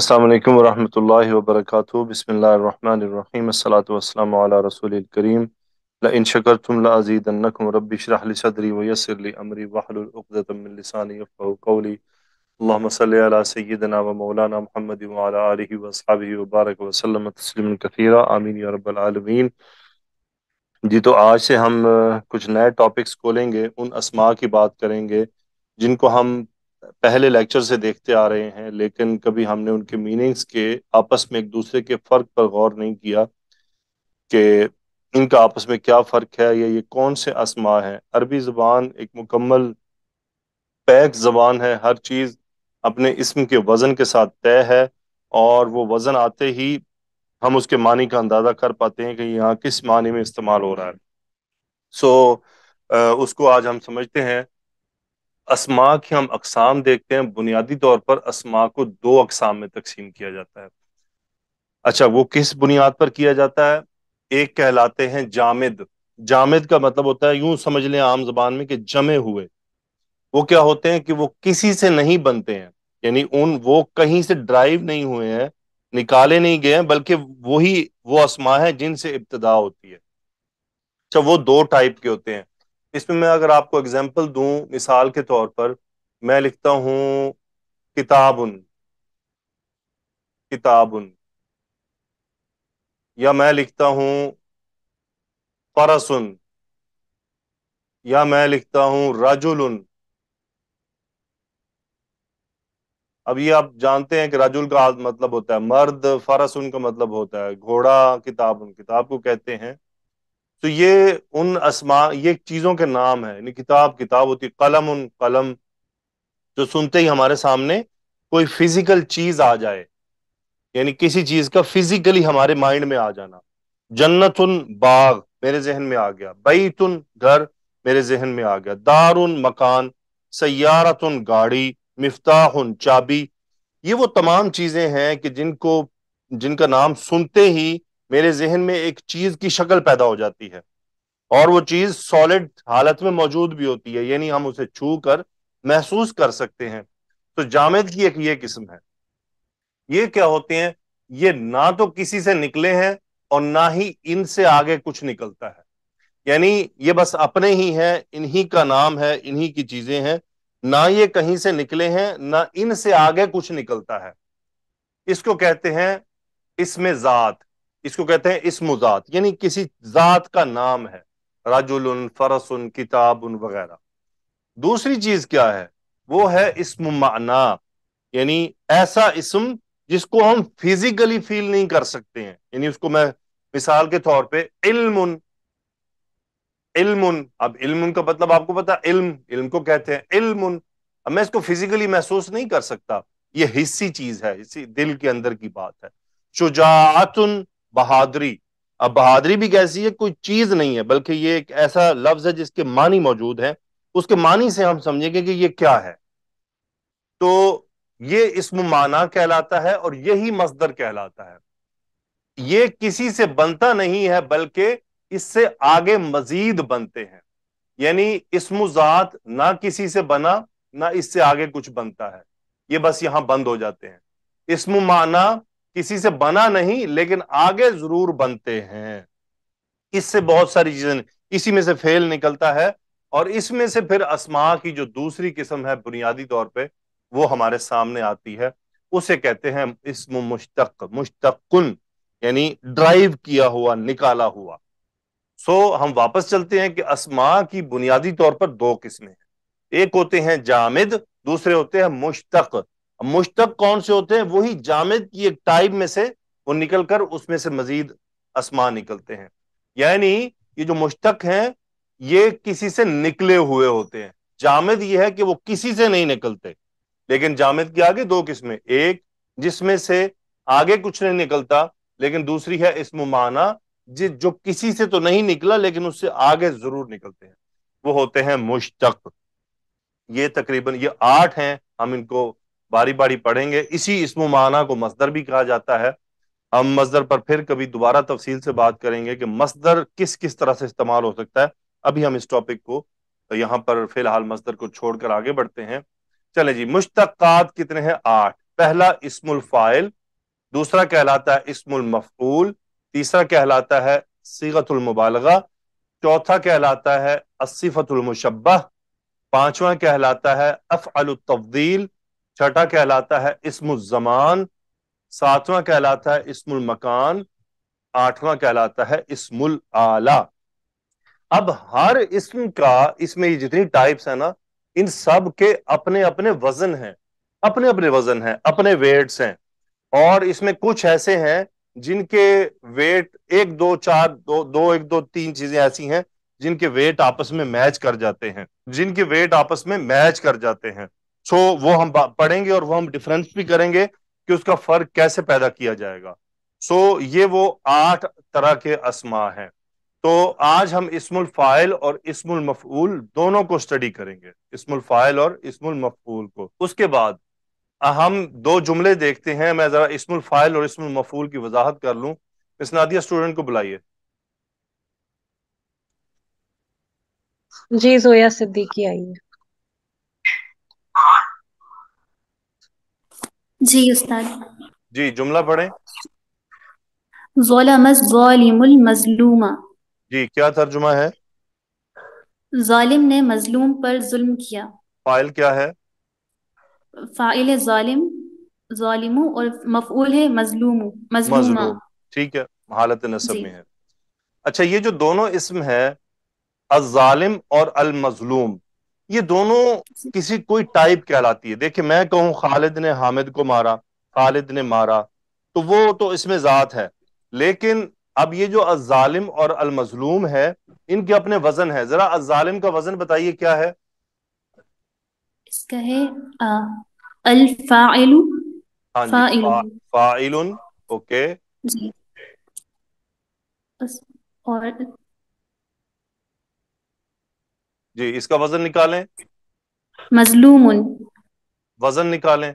अल्लाम वरहल वरक बसमिलीम सलातमला रसूल करीम लकर तुम्ला अजीदनकम रबली सदरी वयसरली अमरी वाहलतमसानीकौली सैदना व मौलाना महमद वबारक वसलम तस्लिम कथीरा आमीन रबालमीन जी तो आज से हम कुछ नए टॉपिक्स खोलेंगे उन असमा की बात करेंगे जिनको हम पहले लेक्चर से देखते आ रहे हैं लेकिन कभी हमने उनके मीनिंग्स के आपस में एक दूसरे के फ़र्क पर गौर नहीं किया कि इनका आपस में क्या फ़र्क है या ये कौन से आसमां हैं अरबी ज़बान एक मुकम्मल पैक ज़बान है हर चीज़ अपने इसम के वज़न के साथ तय है और वो वज़न आते ही हम उसके मानी का अंदाज़ा कर पाते हैं कि यहाँ किस मानी में इस्तेमाल हो रहा है सो so, उसको आज हम समझते हैं असमा की हम अकसाम देखते हैं बुनियादी तौर पर असमा को दो अकसाम में तकसीम किया जाता है अच्छा वो किस बुनियाद पर किया जाता है एक कहलाते हैं जामिद जामिद का मतलब होता है यूं समझ लें आम जबान में कि जमे हुए वो क्या होते हैं कि वो किसी से नहीं बनते हैं यानी उन वो कहीं से ड्राइव नहीं हुए हैं निकाले नहीं गए हैं बल्कि वही वो, वो असमा है जिनसे इब्तदा होती है अच्छा वो दो टाइप के होते हैं इसमें मैं अगर आपको एग्जाम्पल दूं मिसाल के तौर पर मैं लिखता हूं किताबन किताबन या मैं लिखता हूं परसुन या मैं लिखता हूं राजुल अब ये आप जानते हैं कि राजुल का मतलब होता है मर्द फरस उनका मतलब होता है घोड़ा किताब उन किताब को कहते हैं तो ये उन असमा ये चीज़ों के नाम है यानी किताब किताब होती है कलम उन कलम जो सुनते ही हमारे सामने कोई फिजिकल चीज़ आ जाए यानी किसी चीज़ का फिजिकली हमारे माइंड में आ जाना जन्नत उन बाग मेरे जहन में आ गया बैत उन घर मेरे जहन में आ गया दार उन मकान सयारत उन गाड़ी मिफ्ताह उन चाबी ये वो तमाम चीज़ें हैं कि जिनको जिनका नाम सुनते ही मेरे जहन में एक चीज की शक्ल पैदा हो जाती है और वो चीज सॉलिड हालत में मौजूद भी होती है यानी हम उसे छू कर महसूस कर सकते हैं तो जामेद की एक ये किस्म है ये क्या होते हैं ये ना तो किसी से निकले हैं और ना ही इनसे आगे कुछ निकलता है यानी ये बस अपने ही हैं इन्हीं का नाम है इन्हीं की चीजें हैं ना ये कहीं से निकले हैं ना इनसे आगे कुछ निकलता है इसको कहते हैं इसमें जात इसको कहते हैं इस मुजात यानी किसी जात का नाम है रजुल उन किताब वगैरह दूसरी चीज क्या है वो है इसम माना यानी ऐसा इसम जिसको हम फिजिकली फील नहीं कर सकते हैं यानी उसको मैं मिसाल के तौर पे इल्मुन इल्मुन अब इल्मुन का मतलब आपको पता इल्म इल्म को कहते हैं इल्मुन अब मैं इसको फिजिकली महसूस नहीं कर सकता ये हिस्सी चीज है इसी दिल के अंदर की बात है शुजातुन बहादरी अब बहादरी भी कैसी है कोई चीज नहीं है बल्कि ये एक ऐसा लफ्ज है जिसके मानी मौजूद है उसके मानी से हम समझेंगे कि ये क्या है तो ये इसम माना कहलाता है और यही मजदर कहलाता है ये किसी से बनता नहीं है बल्कि इससे आगे मजीद बनते हैं यानी जात ना किसी से बना ना इससे आगे कुछ बनता है ये बस यहां बंद हो जाते हैं इसम माना किसी से बना नहीं लेकिन आगे जरूर बनते हैं इससे बहुत सारी चीजें इसी में से फेल निकलता है और इसमें से फिर असमा की जो दूसरी किस्म है बुनियादी तौर पे वो हमारे सामने आती है उसे कहते हैं इसम मुश्तक मुश्तकुन यानी ड्राइव किया हुआ निकाला हुआ सो हम वापस चलते हैं कि असमा की बुनियादी तौर पर दो किस्में हैं एक होते हैं जामिद दूसरे होते हैं मुश्तक मुश्तक कौन से होते हैं वही जामिद की एक टाइप में से वो निकल कर उसमें से मजीद आसमान निकलते हैं यानी ये जो मुश्तक हैं ये किसी से निकले हुए होते हैं जामिद ये है कि वो किसी से नहीं निकलते लेकिन जामिद के आगे दो किस्में एक जिसमें से आगे कुछ नहीं निकलता लेकिन दूसरी है इसमाना माना जिस जो किसी से तो नहीं निकला लेकिन उससे आगे जरूर निकलते हैं वो होते हैं मुश्तक ये तकरीबन ये आठ हैं हम इनको बारी बारी पढ़ेंगे इसी इसम माना को मसदर भी कहा जाता है हम मसदर पर फिर कभी दोबारा तफसील से बात करेंगे कि मसदर किस किस तरह से इस्तेमाल हो सकता है अभी हम इस टॉपिक को यहाँ पर फिलहाल मसदर को छोड़कर आगे बढ़ते हैं चले जी मुश्तक कितने हैं आठ पहला इसमुल फाइल दूसरा कहलाता है इसमुल मफूल तीसरा कहलाता है सीगतुल मुबालगा चौथा कहलाता है असिफतुल मुशब्बा पांचवा कहलाता है अफ़अल तब्दील छठा कहलाता है जमान सातवां कहलाता है इसमुल मकान आठवां कहलाता है इसमुल आला अब हर इसम का इसमें जितनी टाइप्स है ना इन सब के अपने अपने वजन हैं अपने अपने वजन हैं अपने वेट्स हैं और इसमें कुछ ऐसे हैं जिनके वेट एक दो चार दो दो एक दो तीन चीजें ऐसी हैं जिनके वेट आपस में मैच कर जाते हैं जिनके वेट आपस में मैच कर जाते हैं सो so, वो हम पढ़ेंगे और वो हम डिफरेंस भी करेंगे कि उसका फर्क कैसे पैदा किया जाएगा सो so, ये वो आठ तरह के असमा हैं तो आज हम इसमुल फाइल और इसमुल मफूल दोनों को स्टडी करेंगे इसमुल फाइल और इसमुल मफूल को उसके बाद हम दो जुमले देखते हैं मैं जरा इसमुल फाइल और इसमुल मफूल की वजाहत कर लूं इस नादिया स्टूडेंट को बुलाइए जी जोया सिद्दीकी आई है जी उस्ताद जी जुमला पढ़े मजलूमा जी क्या तर्जुमा है जालिम ने मजलूम पर जुल्म किया फाइल क्या है फाइल है जालिम जालिमु और मफूल है मजलूम मजलूमा ठीक है हालत नसब में है अच्छा ये जो दोनों इसम है अजालिम और अल मजलूम ये दोनों किसी कोई टाइप कहलाती है देखिए मैं कहूँ खालिद ने हामिद को मारा खालिद ने मारा तो वो तो इसमें ज़ात है लेकिन अब ये जो अजालिम और अलमजलूम है इनके अपने वजन है जरा अजालिम का वजन बताइए क्या है इसका है हाँ फाइलु फाइलुन ओके और जी इसका वजन निकालें मजलूम वजन निकालें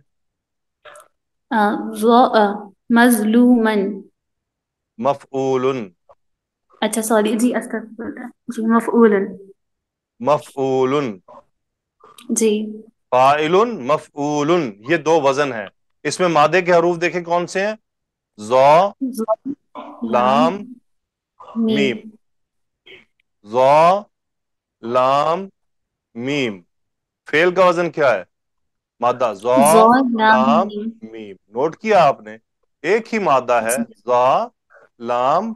मजलूमन मफ़ूल अच्छा सॉरी जी जी मफ़ूल मफ़ूल जी फाइल मफ़ूल ये दो वजन है इसमें मादे के हरूफ देखे कौन से हैं जो लाम मीम जो लाम मीम फेल का वजन क्या है मादा जौ लाम मीम नोट किया आपने एक ही मादा है जा लाम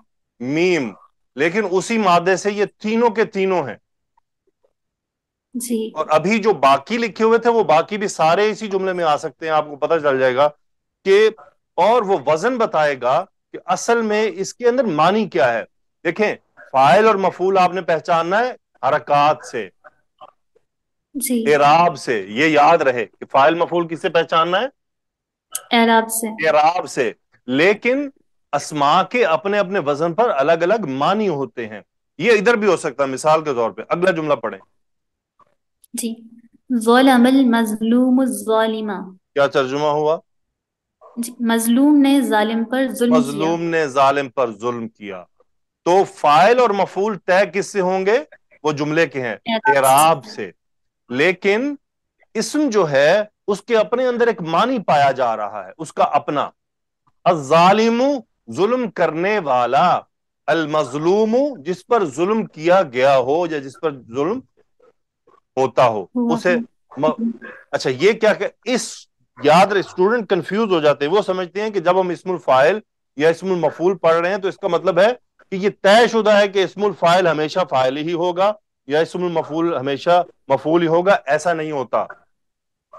मीम लेकिन उसी मादे से ये तीनों के तीनों हैं जी और अभी जो बाकी लिखे हुए थे वो बाकी भी सारे इसी जुमले में आ सकते हैं आपको पता चल जाएगा कि और वो वजन बताएगा कि असल में इसके अंदर मानी क्या है देखें फाइल और मफूल आपने पहचानना है हरकत से एराब से ये याद रहे कि फाइल मफूल किसे पहचानना है एराब से एराब से लेकिन असमा के अपने अपने वजन पर अलग अलग मानी होते हैं ये इधर भी हो सकता है मिसाल के तौर पे अगला जुमला पढ़े जी मजलूम क्या तर्जुमा हुआ मजलूम ने जालिम पर जुल्म मजलूम ने जालिम पर जुल्म किया तो फाइल और मफूल तय किससे होंगे वो जुमले के हैं एराब से लेकिन इसम जो है उसके अपने अंदर एक मानी पाया जा रहा है उसका अपना अजालिम जुल्म करने वाला अल मजलूम जिस पर जुल्म किया गया हो या जिस पर जुल्म होता हो उसे म... अच्छा ये क्या कर... इस याद स्टूडेंट कंफ्यूज हो जाते हैं वो समझते हैं कि जब हम इसमुल फाइल या इसमुल मफूल पढ़ रहे हैं तो इसका मतलब है कि ये शुदा है कि इसमुल फाइल हमेशा फाइल ही होगा या इसमुल मफूल हमेशा मफूल ही होगा ऐसा नहीं होता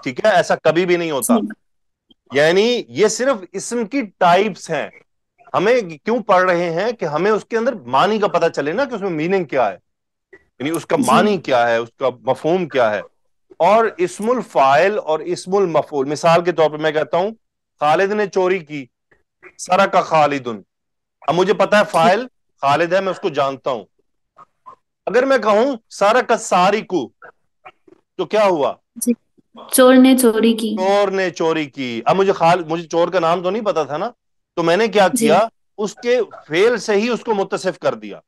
ठीक है ऐसा कभी भी नहीं होता यानी ये सिर्फ इसम की टाइप्स हैं हमें क्यों पढ़ रहे हैं कि हमें उसके अंदर मानी का पता चले ना कि उसमें मीनिंग क्या है यानी उसका मानी क्या है उसका मफहूम क्या है और इसमुल फाइल और इसमुल मफूल मिसाल के तौर पर मैं कहता हूं खालिद ने चोरी की सरा का खालिदुन अब मुझे पता है फाइल खालिद है मैं उसको जानता हूं अगर मैं कहूं सारा का सारी को तो क्या हुआ चोर ने चोरी की चोर ने चोरी की अब मुझे खाल मुझे चोर का नाम तो नहीं पता था ना तो मैंने क्या किया उसके फेल से ही उसको मुतसिफ कर दिया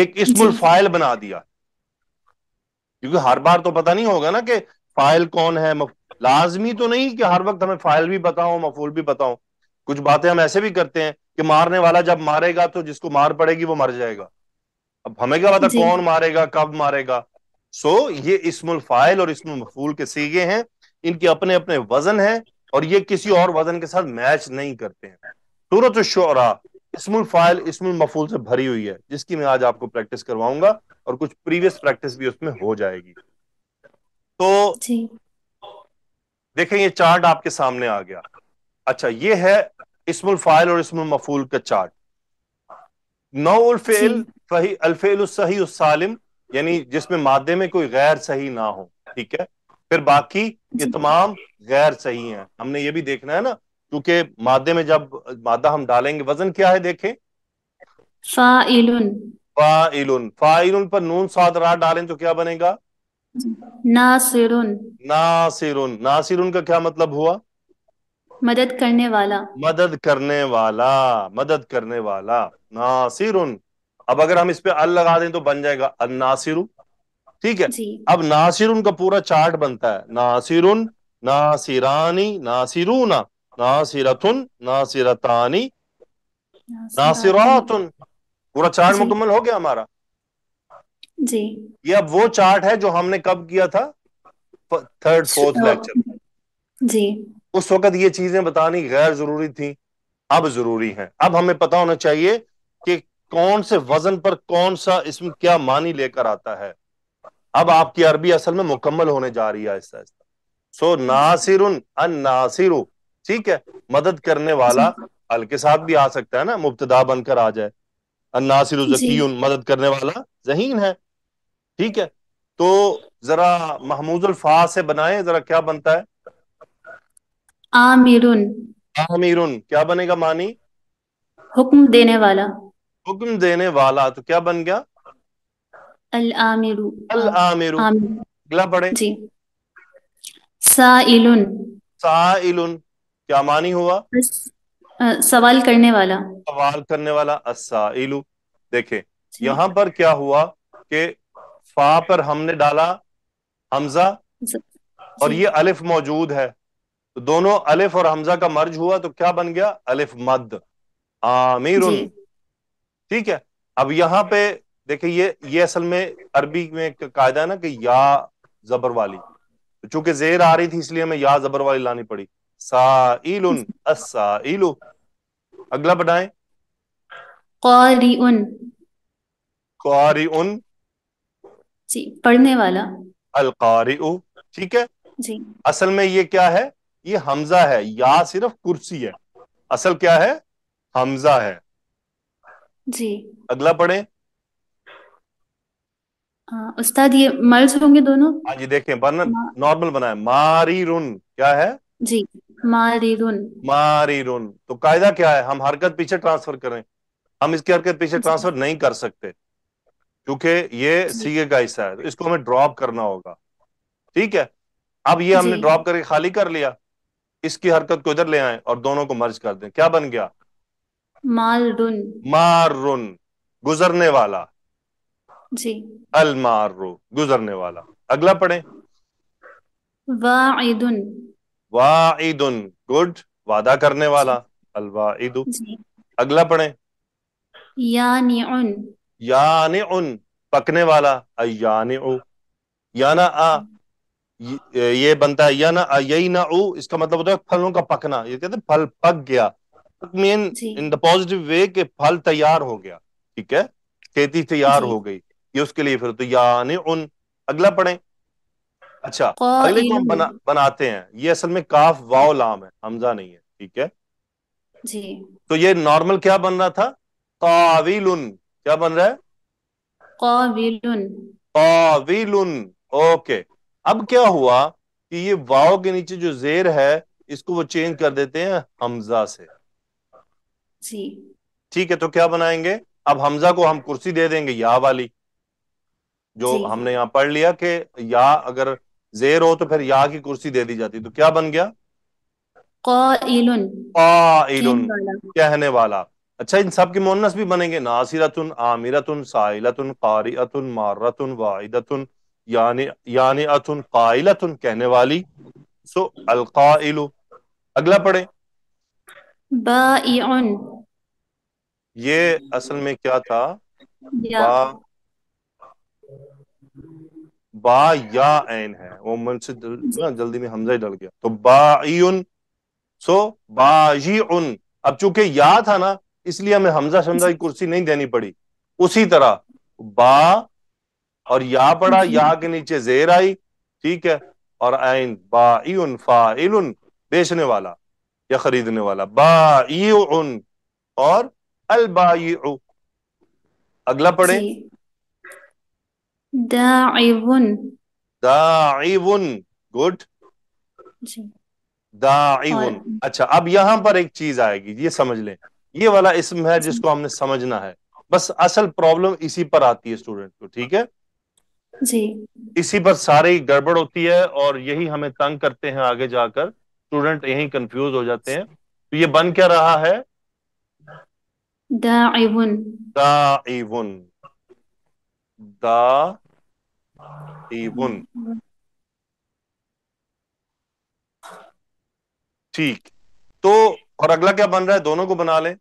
एक इसमुल फाइल बना दिया क्योंकि हर बार तो पता नहीं होगा ना कि फाइल कौन है लाजमी तो नहीं कि हर वक्त हमें फाइल भी बताओ मफूल भी बताओ कुछ बातें हम ऐसे भी करते हैं कि मारने वाला जब मारेगा तो जिसको मार पड़ेगी वो मर जाएगा अब हमें क्या पता कौन मारेगा कब मारेगा सो so, ये इसमुल फाइल और इसमुल मफूल के सीगे हैं इनके अपने अपने वजन हैं और ये किसी और वजन के साथ मैच नहीं करते हैं सूरत शोरा इसमुल फाइल इसमुल मफूल से भरी हुई है जिसकी मैं आज आपको प्रैक्टिस करवाऊंगा और कुछ प्रीवियस प्रैक्टिस भी उसमें हो जाएगी तो देखें ये चार्ट आपके सामने आ गया अच्छा ये है इसमुल फाइल और इसमुल मफूल का चार्ट नौफेल सही अलफेल सही सालिम यानी जिसमें मादे में कोई गैर सही ना हो ठीक है फिर बाकी ये तमाम गैर सही हैं हमने ये भी देखना है ना क्योंकि मादे में जब मादा हम डालेंगे वजन क्या है देखें फाइलुन फाइलुन फाइलुन पर नून सात रा डालें तो क्या बनेगा नासिरुन नासिरुन नासिरुन का क्या मतलब हुआ मदद करने वाला मदद करने वाला मदद करने वाला नासिर अब अगर हम इस पे अल लगा दें तो बन जाएगा अन्नासिर ठीक है अब नासिर का पूरा चार्ट बनता है नासिर नासिरानी नासिरूना नासिरतुन नासिरतानी नासिरातुन पूरा चार्ट मुकम्मल हो गया हमारा जी ये अब वो चार्ट है जो हमने कब किया था थर्ड फोर्थ लेक्चर जी उस वक्त ये चीजें बतानी गैर जरूरी थी अब जरूरी है अब हमें पता होना चाहिए कि कौन से वजन पर कौन सा इसम क्या मानी लेकर आता है अब आपकी अरबी असल में मुकम्मल होने जा रही है आहिस्ता आहिस्ता सो नासिर नासिर ठीक है मदद करने वाला अल के साथ भी आ सकता है ना मुबतदा बनकर आ जाए अन्नासिर जकीन मदद करने वाला जहीन है ठीक है तो जरा महमूज फा से बनाए जरा क्या बनता है आमिरुन आमिरुन क्या बनेगा मानी हुक्म देने वाला हुक्म देने वाला तो क्या बन गया अल आमिरु अल आमिरु अगला पढ़े जी साइलुन साइलुन क्या मानी हुआ सवाल करने वाला सवाल करने वाला असाइलू देखे यहाँ पर क्या हुआ कि फा पर हमने डाला हमजा और ये अलिफ मौजूद है तो दोनों अलिफ और हमजा का मर्ज हुआ तो क्या बन गया अलिफ मद आमिर ठीक है अब यहाँ पे देखिए ये ये असल में अरबी में एक कायदा है ना कि या जबर वाली तो चूंकि जेर आ रही थी इसलिए हमें या जबर वाली लानी पड़ी साइलुन असाइलु अगला बढ़ाए कौरिउन कौरिउन जी पढ़ने वाला अलकारी ठीक है जी असल में ये क्या है ये हमजा है या सिर्फ कुर्सी है असल क्या है हमजा है जी अगला पढ़े उस्ताद ये मर्ज होंगे दोनों हाँ जी देखें बना नॉर्मल बनाए रुन क्या है जी मारी रुन तो कायदा क्या है हम हरकत पीछे ट्रांसफर करें हम इसकी हरकत पीछे ट्रांसफर नहीं कर सकते क्योंकि ये सीए का हिस्सा है तो इसको हमें ड्रॉप करना होगा ठीक है अब ये हमने ड्रॉप करके खाली कर लिया इसकी हरकत को इधर ले आए और दोनों को मर्ज कर दें क्या बन गया मालरुन मारुन गुजरने वाला जी अल अलमारू गुजरने वाला अगला पढ़े वाईदुन वाईदुन गुड वादा करने वाला अलवाइदु अगला पढ़े यानी उन यानी उन पकने वाला अ यानी उ याना आ ये बनता है या ना यही ना ओ इसका मतलब होता है फलों का पकना ये कहते फल पक गया mean in the positive way के फल तैयार हो गया ठीक है खेती तैयार हो गई ये उसके लिए फिर तो यानी उन अगला पढ़े अच्छा अगले को हम बना, बनाते हैं ये असल में काफ वाव लाम है हमजा नहीं है ठीक है जी तो ये नॉर्मल क्या बन रहा था काविलुन क्या बन रहा है काविलुन काविलुन ओके अब क्या हुआ कि ये वाव के नीचे जो जेर है इसको वो चेंज कर देते हैं हमजा से जी ठीक है तो क्या बनाएंगे अब हमजा को हम कुर्सी दे देंगे या वाली जो हमने यहाँ पढ़ लिया कि या अगर जेर हो तो फिर या की कुर्सी दे दी जाती तो क्या बन गया कहने वाला अच्छा इन सब के मोनस भी बनेंगे नासिरतुन आमिरतुन साइलतुन कारियतुन मारतुन वाहिदतुन यानी यानी अतुन काइलतुन कहने वाली सो अलकाइलु अगला पढ़े बाइउन ये असल में क्या था बा बा या ऐन है वो मन से ना जल्दी में हमजा ही डल गया तो बाइउन सो बाजीउन अब चूंकि या था ना इसलिए हमें हमजा शमजा की कुर्सी नहीं देनी पड़ी उसी तरह बा और या पड़ा या के नीचे जेर आई ठीक है और आइन बाउन फाइल बेचने वाला या खरीदने वाला बाउन और अलबाई अगला पढ़े दाइबुन दाइबुन गुड दाइबुन अच्छा अब यहां पर एक चीज आएगी ये समझ लें ये वाला इसम है जिसको हमने समझना है बस असल प्रॉब्लम इसी पर आती है स्टूडेंट को ठीक है जी इसी पर सारी गड़बड़ होती है और यही हमें तंग करते हैं आगे जाकर स्टूडेंट यही कंफ्यूज हो जाते हैं तो ये बन क्या रहा है दाइवन दाइवन ठीक तो और अगला क्या बन रहा है दोनों को बना लें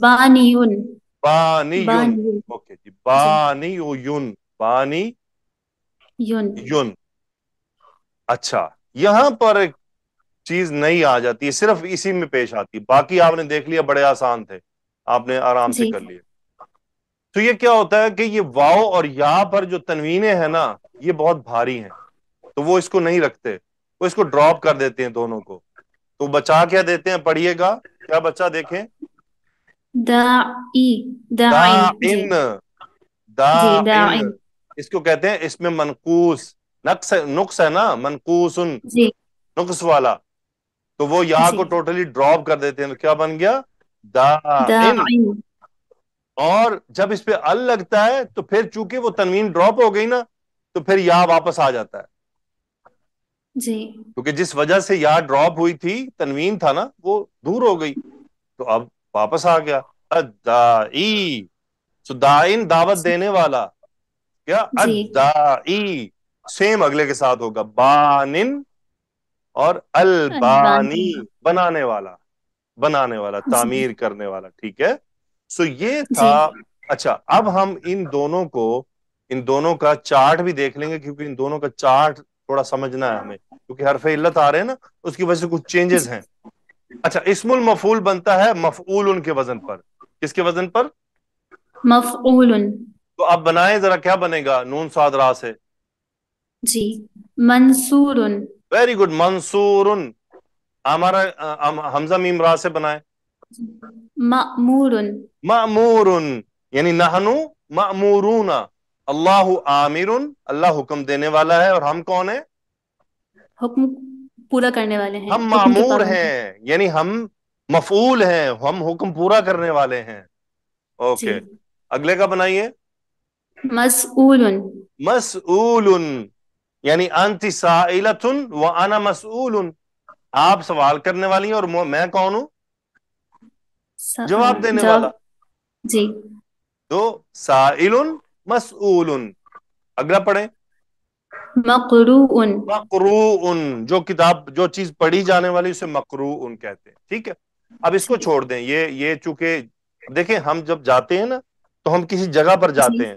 बानी बानी ओके बानी युन बानी युन युन अच्छा यहां पर एक चीज नहीं आ जाती सिर्फ इसी में पेश आती बाकी आपने देख लिया बड़े आसान थे आपने आराम से कर लिए तो ये क्या होता है कि ये वाओ और या पर जो तनवीने हैं ना ये बहुत भारी हैं तो वो इसको नहीं रखते वो इसको ड्रॉप कर देते हैं दोनों को तो बचा क्या देते हैं पढ़िएगा क्या बच्चा देखें द इन इसको कहते हैं इसमें मनकूस नक्स नुक्स है ना मनकूस उन नुक्स वाला तो वो या को टोटली ड्रॉप कर देते हैं तो क्या बन गया द और जब इस पे अल लगता है तो फिर चूंकि वो तनवीन ड्रॉप हो गई ना तो फिर या वापस आ जाता है जी क्योंकि जिस वजह से या ड्रॉप हुई थी तनवीन था ना वो दूर हो गई तो अब वापस आ गया अदाई सो दाइन दावत देने वाला क्या अदाई सेम अगले के साथ होगा बानिन और अलबानी बनाने वाला बनाने वाला तामीर करने वाला ठीक है सो ये था अच्छा अब हम इन दोनों को इन दोनों का चार्ट भी देख लेंगे क्योंकि इन दोनों का चार्ट थोड़ा समझना है हमें क्योंकि हरफ इल्लत आ रहे हैं ना उसकी वजह से कुछ चेंजेस हैं अच्छा इसमुल मफूल बनता है मफूल उनके वजन पर किसके वजन पर मफूलन तो आप बनाए जरा क्या बनेगा नून साद रा से जी मंसूर वेरी गुड मंसूर हमारा हमजा मीम रा से बनाए मामूर मामूर यानी नहनु मामूरूना अल्लाह आमिर अल्लाह हुक्म देने वाला है और हम कौन है हुक्म पूरा करने वाले हैं हम मामूर हैं यानी हम मफूल हैं हम हुक्म पूरा करने वाले हैं ओके अगले का बनाइए मसूलन मसूलन यानी अंति साइलतुन व आना मसूलन आप सवाल करने वाली हैं और मैं कौन हूं जवाब देने वाला जी तो साइलुन मसूलन अगला पढ़े मकरून मकरून जो किताब जो चीज पढ़ी जाने वाली उसे मकरून कहते हैं ठीक है अब इसको छोड़ दें ये ये चूंकि देखें हम जब जाते हैं ना तो हम किसी जगह पर जाते हैं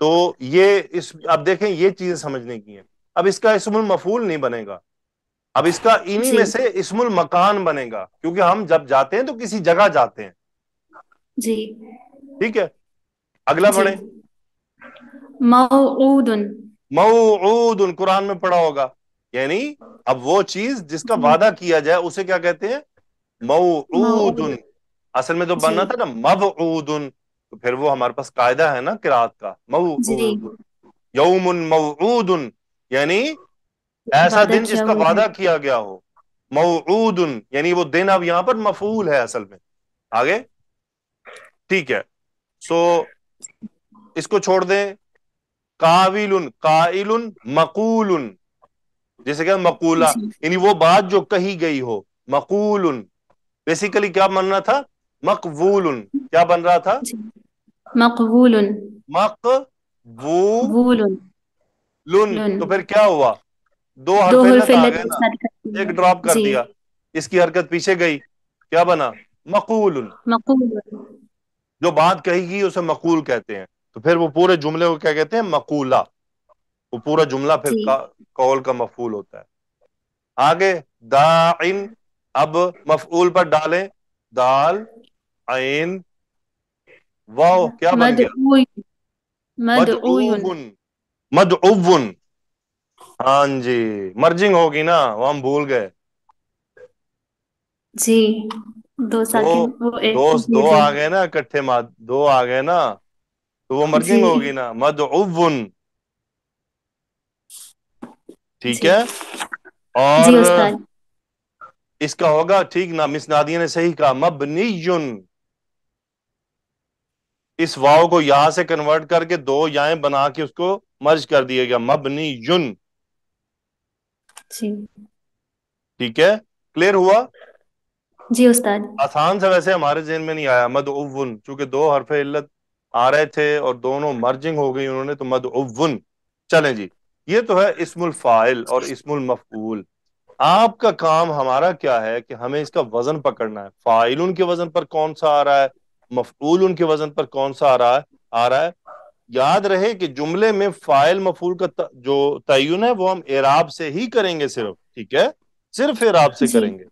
तो ये इस आप देखें ये चीजें समझने की है अब इसका इसमुल मफूल नहीं बनेगा अब इसका इन्हीं में से इसमुल मकान बनेगा क्योंकि हम जब जाते हैं तो किसी जगह जाते हैं जी ठीक है अगला पढ़े मऊदन मऊदन कुरान में पढ़ा होगा यानी अब वो चीज जिसका वादा किया जाए उसे क्या कहते हैं मऊदन असल में तो बनना था ना मबऊदन तो फिर वो हमारे पास कायदा है ना किरात का मऊ मऊदन यानी ऐसा दिन जिसका वादा किया गया हो मऊदन यानी वो दिन अब यहाँ पर मफूल है असल में आगे ठीक है सो तो इसको छोड़ दें काविल काइल मकूल जैसे क्या मकूला यानी वो बात जो कही गई हो मकूल बेसिकली क्या मानना था मकबूल क्या बन रहा था मकबूल मकबूल लुन तो फिर क्या हुआ दो हरफे गए ना एक ड्रॉप कर दिया इसकी हरकत पीछे गई क्या बना मकूल जो बात कही गई उसे मकूल कहते हैं तो फिर वो पूरे जुमले को क्या कहते हैं मकूला वो पूरा जुमला फिर कौल का मफूल होता है आगे दाइन अब मफूल पर डालें दाल आयन वाओ क्या बन गया मद उवन हाँ जी मर्जिंग होगी ना वो हम भूल गए जी दो दो वो एक दो, दो आ गए ना इकट्ठे माद दो आ गए ना तो वो मर्जिंग होगी ना उवन ठीक है और इसका होगा ठीक ना मिस नादिया ने सही कहा मबनी इस वाव को यहां से कन्वर्ट करके दो याए बना के उसको मर्ज कर दिया गया मबनी युन ठीक है क्लियर हुआ जी उस्ताद आसान से वैसे हमारे जहन में नहीं आया मद उवन चूंकि दो हरफे इल्लत आ रहे थे और दोनों मर्जिंग हो गई उन्होंने तो मद उवन चले जी ये तो है इसमुल फाइल और इसमुल मफूल आपका काम हमारा क्या है कि हमें इसका वजन पकड़ना है फाइल उनके वजन पर कौन सा आ रहा है मफूल उनके वजन पर कौन सा आ रहा है आ रहा है याद रहे कि जुमले में फाइल मफूल का त, जो तयन है वो हम एराब से ही करेंगे सिर्फ ठीक है सिर्फ एराब से करेंगे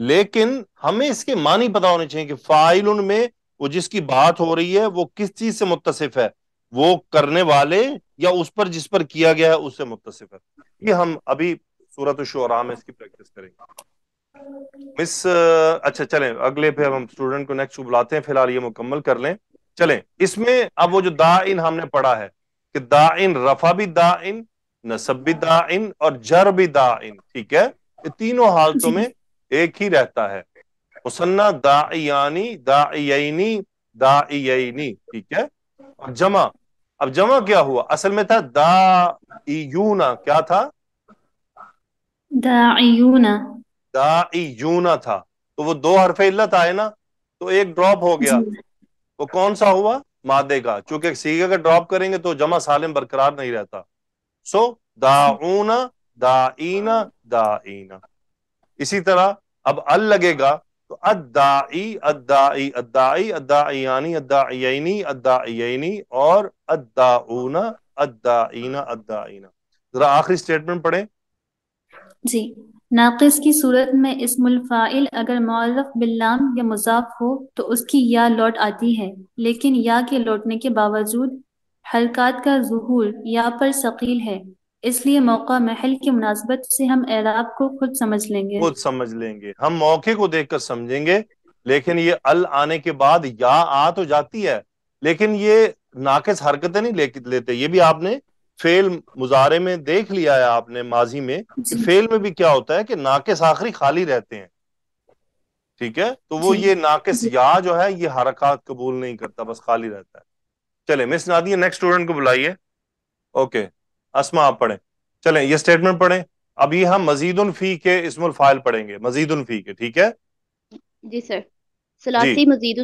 लेकिन हमें इसके मानी पता होने चाहिए कि फाइल उनमें वो जिसकी बात हो रही है वो किस चीज से मुतसिफ है वो करने वाले या उस पर जिस पर किया गया है उससे मुतसिफ है ये हम अभी सूरत शरा में इसकी प्रैक्टिस करेंगे मिस uh, अच्छा चलें अगले पे हम स्टूडेंट को नेक्स्ट बुलाते हैं फिलहाल ये मुकम्मल कर लें चलें इसमें अब वो जो दा इन हमने पढ़ा है कि दा इन रफा भी दा इन नसब भी दा इन और जर भी दा इन ठीक है ये तीनों हालतों में एक ही रहता है मुसन्ना दायानी दा दायनी ठीक है और जमा अब जमा क्या हुआ असल में था यूना क्या था दायूना दाइयूना था तो वो दो हरफे इल्लत आए ना तो एक ड्रॉप हो गया वो कौन सा हुआ मादे का चूंकि सीगे का ड्रॉप करेंगे तो जमा सालिम बरकरार नहीं रहता सो दाऊना दाइना दाइना इसी तरह अब अल लगेगा तो अदाई अदाई अदाई अद्दाईयानी अद्दाईनी अद्दाईनी और अदाऊना अद्दाईना अद्दाईना जरा आखिरी स्टेटमेंट पढ़े जी नाक़िस की सूरत में इसमुल फ़ाइल अगर मौलफ बिल्लाम या मुजाफ हो तो उसकी या लौट आती है लेकिन या के लौटने के बावजूद हलकात का जहूर या पर शकील है इसलिए मौका महल की मुनासबत से हम एराब को खुद समझ लेंगे खुद समझ लेंगे हम मौके को देखकर समझेंगे लेकिन ये अल आने के बाद या आ तो जाती है लेकिन ये नाकिस हरकतें नहीं ले, लेते ये भी आपने फेल मुजारे में देख लिया है आपने माजी में फेल में भी क्या होता है कि नाकिस आखिरी खाली रहते हैं ठीक है तो वो ये नाकिस या जो है ये हरकत कबूल नहीं करता बस खाली रहता है चले मिस नादिया नेक्स्ट स्टूडेंट को बुलाइए ओके असमा आप पढ़े चले ये स्टेटमेंट पढ़े अभी हम मजीद फी के इसमुल फाइल पढ़ेंगे मजीद फी के ठीक है जी सर सलासी मजीद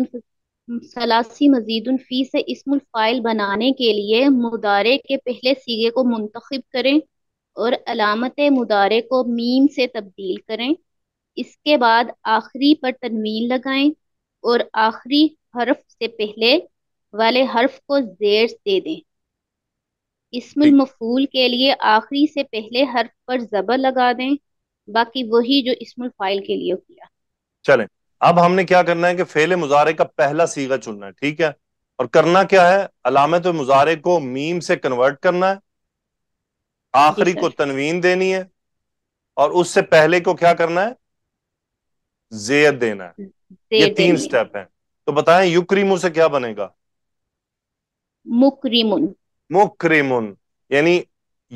सलासी मजीद फी से इसमुल फ़ाइल बनाने के लिए मुदारे के पहले सीगे को मुंतखब करें और अलामत मुदारे को मीम से तब्दील करें इसके बाद आखिरी पर तनवीन लगाएं और आखिरी हर्फ से पहले वाले हर्फ को जेर दे दें इसमुल मफूल के लिए आखिरी से पहले हर्फ पर जबर लगा दें बाकी वही जो इसमुल फ़ाइल के लिए किया चलें अब हमने क्या करना है कि फेले मुजारे का पहला सीगा चुनना है ठीक है और करना क्या है अलामत मुजारे को मीम से कन्वर्ट करना है आखिरी को तनवीन देनी है और उससे पहले को क्या करना है जेद देना है ये तीन स्टेप है तो बताएं युक्रीमु से क्या बनेगा मुक्रीमुन मुक्रीमुन यानी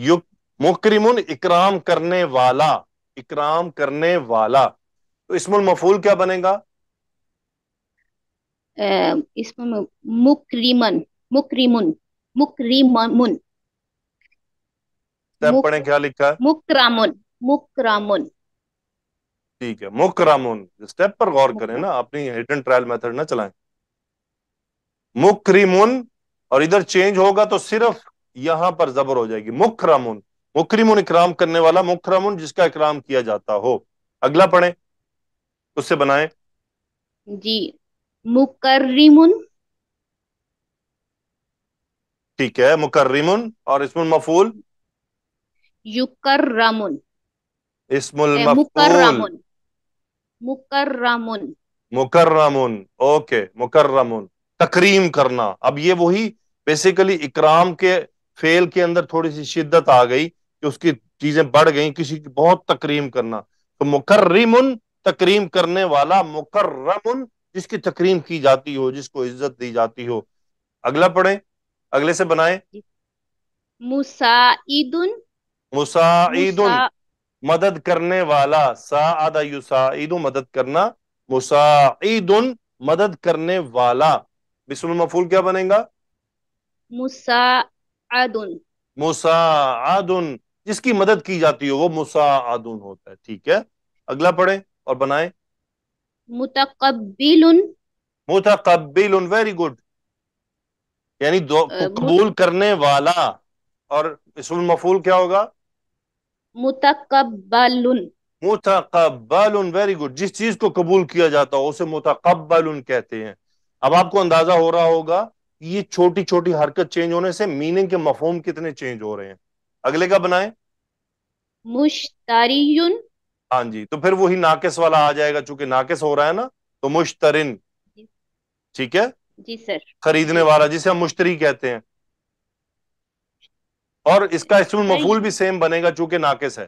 युक मुक्रीमुन इकराम करने वाला इकराम करने वाला तो इसमुल मफूल क्या बनेगा इसमें मुकरीमन मुकरीमुन मुक, पढ़े क्या लिखा है मुक्रामुन मुक्रामुन ठीक है मुक्रामुन स्टेप पर गौर करें ना अपनी हिट एंड ट्रायल मेथड ना चलाएं मुकरीमुन और इधर चेंज होगा तो सिर्फ यहां पर जबर हो जाएगी मुकरामुन मुकरीमुन इकराम करने वाला मुकरामुन जिसका इकराम किया जाता हो अगला पढ़े उससे बनाए जी मुकर्रिमुन ठीक है मुकर्रिमुन और इसमुल मफूल युकर्रमुन इसमुल मफूल मुकर्रमुन मुकर्रमुन ओके मुकर्रमुन तकरीम करना अब ये वही बेसिकली इकराम के फेल के अंदर थोड़ी सी शिद्दत आ गई कि उसकी चीजें बढ़ गई किसी की बहुत तकरीम करना तो मुकर्रिमुन तकरीम करने वाला मुकर्रम जिसकी तकरीम की जाती हो जिसको इज्जत दी जाती हो अगला पढ़े अगले से बनाए मुसाइदुन मुसाइदुन मदद करने वाला सादा युसाइदु मदद करना मुसाइदुन मदद करने वाला बिस्मिल मफूल क्या बनेगा मुसाइदुन मुसाइदुन जिसकी मदद की जाती हो वो मुसाइदुन होता है ठीक है अगला पढ़े और बनाए मुतकबिल वेरी गुड यानी दो कबूल करने वाला और इसमें मफूल क्या होगा मुतकबल मुतकबल वेरी गुड जिस चीज को कबूल किया जाता हो उसे मुतकबल कहते हैं अब आपको अंदाजा हो रहा होगा ये छोटी छोटी हरकत चेंज होने से मीनिंग के मफहम कितने चेंज हो रहे हैं अगले का बनाए मुश्तारी हाँ जी तो फिर वही नाकिस वाला आ जाएगा चूंकि नाकिस हो रहा है ना तो मुश्तरिन ठीक है जी सर खरीदने वाला जिसे हम मुश्तरी कहते हैं और इसका इसमें मफूल भी सेम बनेगा चूंकि नाकिस है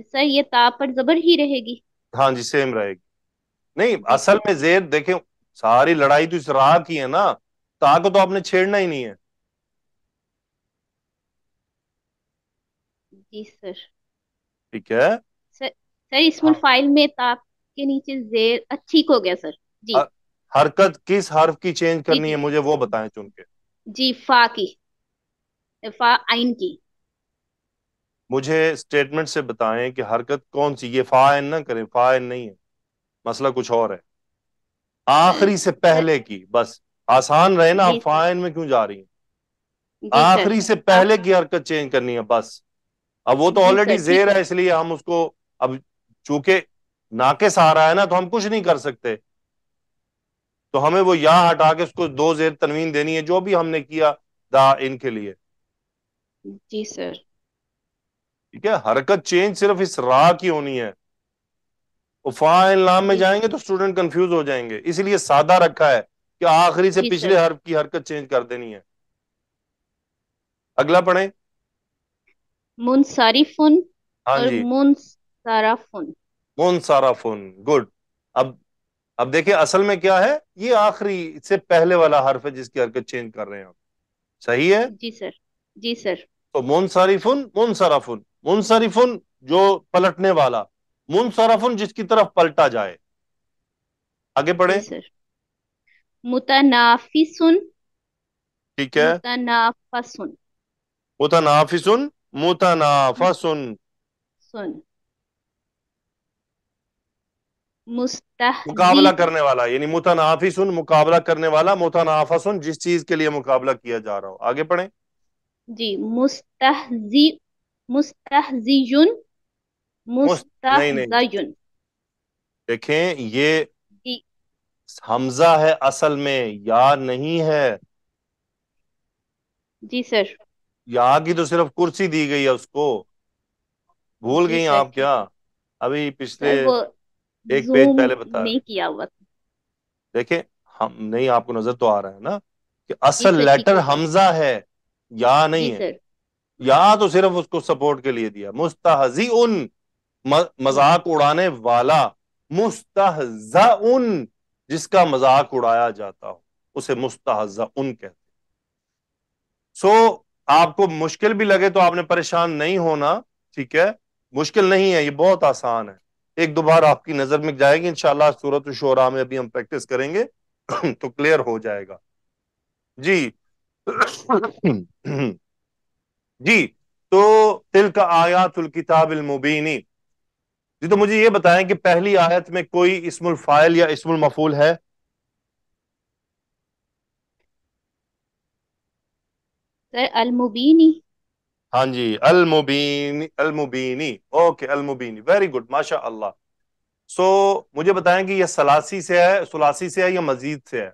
सर ये ताप पर जबर ही रहेगी हाँ जी सेम रहेगी नहीं असल में जेर देखे सारी लड़ाई तो इस राह की है ना ता को तो आपने छेड़ना ही नहीं है जी सर ठीक है सर सर हाँ। फाइल में ताप के नीचे जेर ठीक हो गया सर जी हरकत किस हर्फ की चेंज करनी है मुझे वो बताएं चुन के जी फा की फा आइन की मुझे स्टेटमेंट से बताएं कि हरकत कौन सी ये फाइन ना करें फाइन नहीं है मसला कुछ और है आखिरी से पहले की बस आसान रहे ना आप फाइन में क्यों जा रही हैं आखिरी से पहले की हरकत चेंज करनी है बस अब वो तो ऑलरेडी जेर है इसलिए हम उसको अब चूंकि नाके के सहारा है ना तो हम कुछ नहीं कर सकते तो हमें वो या हटा के उसको दो जेर तनवीन देनी है जो भी हमने किया दा इनके लिए जी सर ठीक है हरकत चेंज सिर्फ इस रा की होनी है उफाइन लाम में जाएंगे तो स्टूडेंट कंफ्यूज हो जाएंगे इसलिए सादा रखा है कि आखिरी से पिछले हर्फ की हरकत चेंज कर देनी है अगला पढ़े मुनसारिफुन हाँ और जी मुनसाराफुन मुनसाराफुन गुड अब अब देखिए असल में क्या है ये आखिरी इससे पहले वाला हर्फ है जिसकी हरकत चेंज कर रहे हैं आप सही है जी सर जी सर तो मुनसारिफुन मुनसाराफुन मुनसारिफुन जो पलटने वाला मुनसाराफुन जिसकी तरफ पलटा जाए आगे पढ़े सर मुतनाफिसुन ठीक है मुतनाफसुन मुतनाफिसुन मुतनाफसुन सुन मुकाबला करने वाला यानी मुतनाफी सुन मुकाबला करने वाला मुतनाफा सुन जिस चीज के लिए मुकाबला किया जा रहा हो आगे पढ़े जी मुस्तहजी मुस्तहजीयुन मुस्तहजयुन देखें ये हमजा है असल में या नहीं है जी सर यहाँ की तो सिर्फ कुर्सी दी गई है उसको भूल गई आप क्या अभी पिछले एक पेज पहले बता नहीं किया हुआ देखे हम नहीं आपको नजर तो आ रहा है ना कि असल लेटर हमजा है या नहीं है या तो सिर्फ उसको सपोर्ट के लिए दिया मुस्तहजी उन मजाक उड़ाने वाला मुस्तहजा उन जिसका मजाक उड़ाया जाता हो उसे मुस्तहजा उन कहते सो आपको मुश्किल भी लगे तो आपने परेशान नहीं होना ठीक है मुश्किल नहीं है ये बहुत आसान है एक दो बार आपकी नजर में जाएगी इनशाला सूरत शोरा में अभी हम प्रैक्टिस करेंगे तो क्लियर हो जाएगा जी जी तो तिल का आयातुल किताबिल मुबीनी जी तो मुझे ये बताएं कि पहली आयत में कोई इसमुल फाइल या इसमुल मफूल है सर अलमुबीनी हाँ जी अलमुबीनी अलमुबीनी ओके अलमुबीनी वेरी गुड माशा अल्लाह सो so, मुझे बताएं कि यह सलासी से है सलासी से है या मजीद से है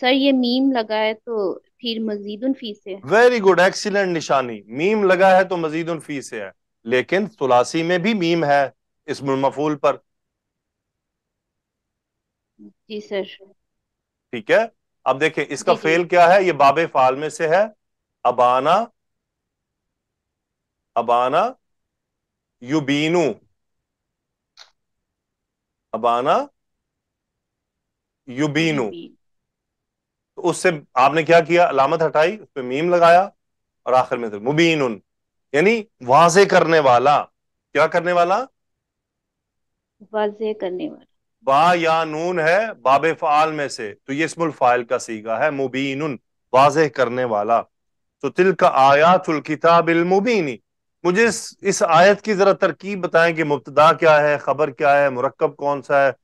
सर ये मीम लगा है तो फिर मजीद फी से वेरी गुड एक्सीलेंट निशानी मीम लगा है तो मजीद फी से है लेकिन सलासी में भी मीम है इस मफूल पर जी सर ठीक है अब देखें इसका फेल क्या है ये बाबे फाल में से है अबाना अबाना युबीनू अबाना युबीनू तो उससे आपने क्या किया अलामत हटाई उस पर मीम लगाया और आखिर में मुबीन उन यानी वाजे करने वाला क्या करने वाला वाजे करने वाला बा या नून है बाबे फ़ाल में से तो ये इसमुल फ़ाइल का सीगा है मुबीन वाजह करने वाला तो तिल का आयातुल किताबिल मुबीनी मुझे इस इस आयत की जरा तरकीब बताएं कि मुब्तदा क्या है खबर क्या है मुरक्कब कौन सा है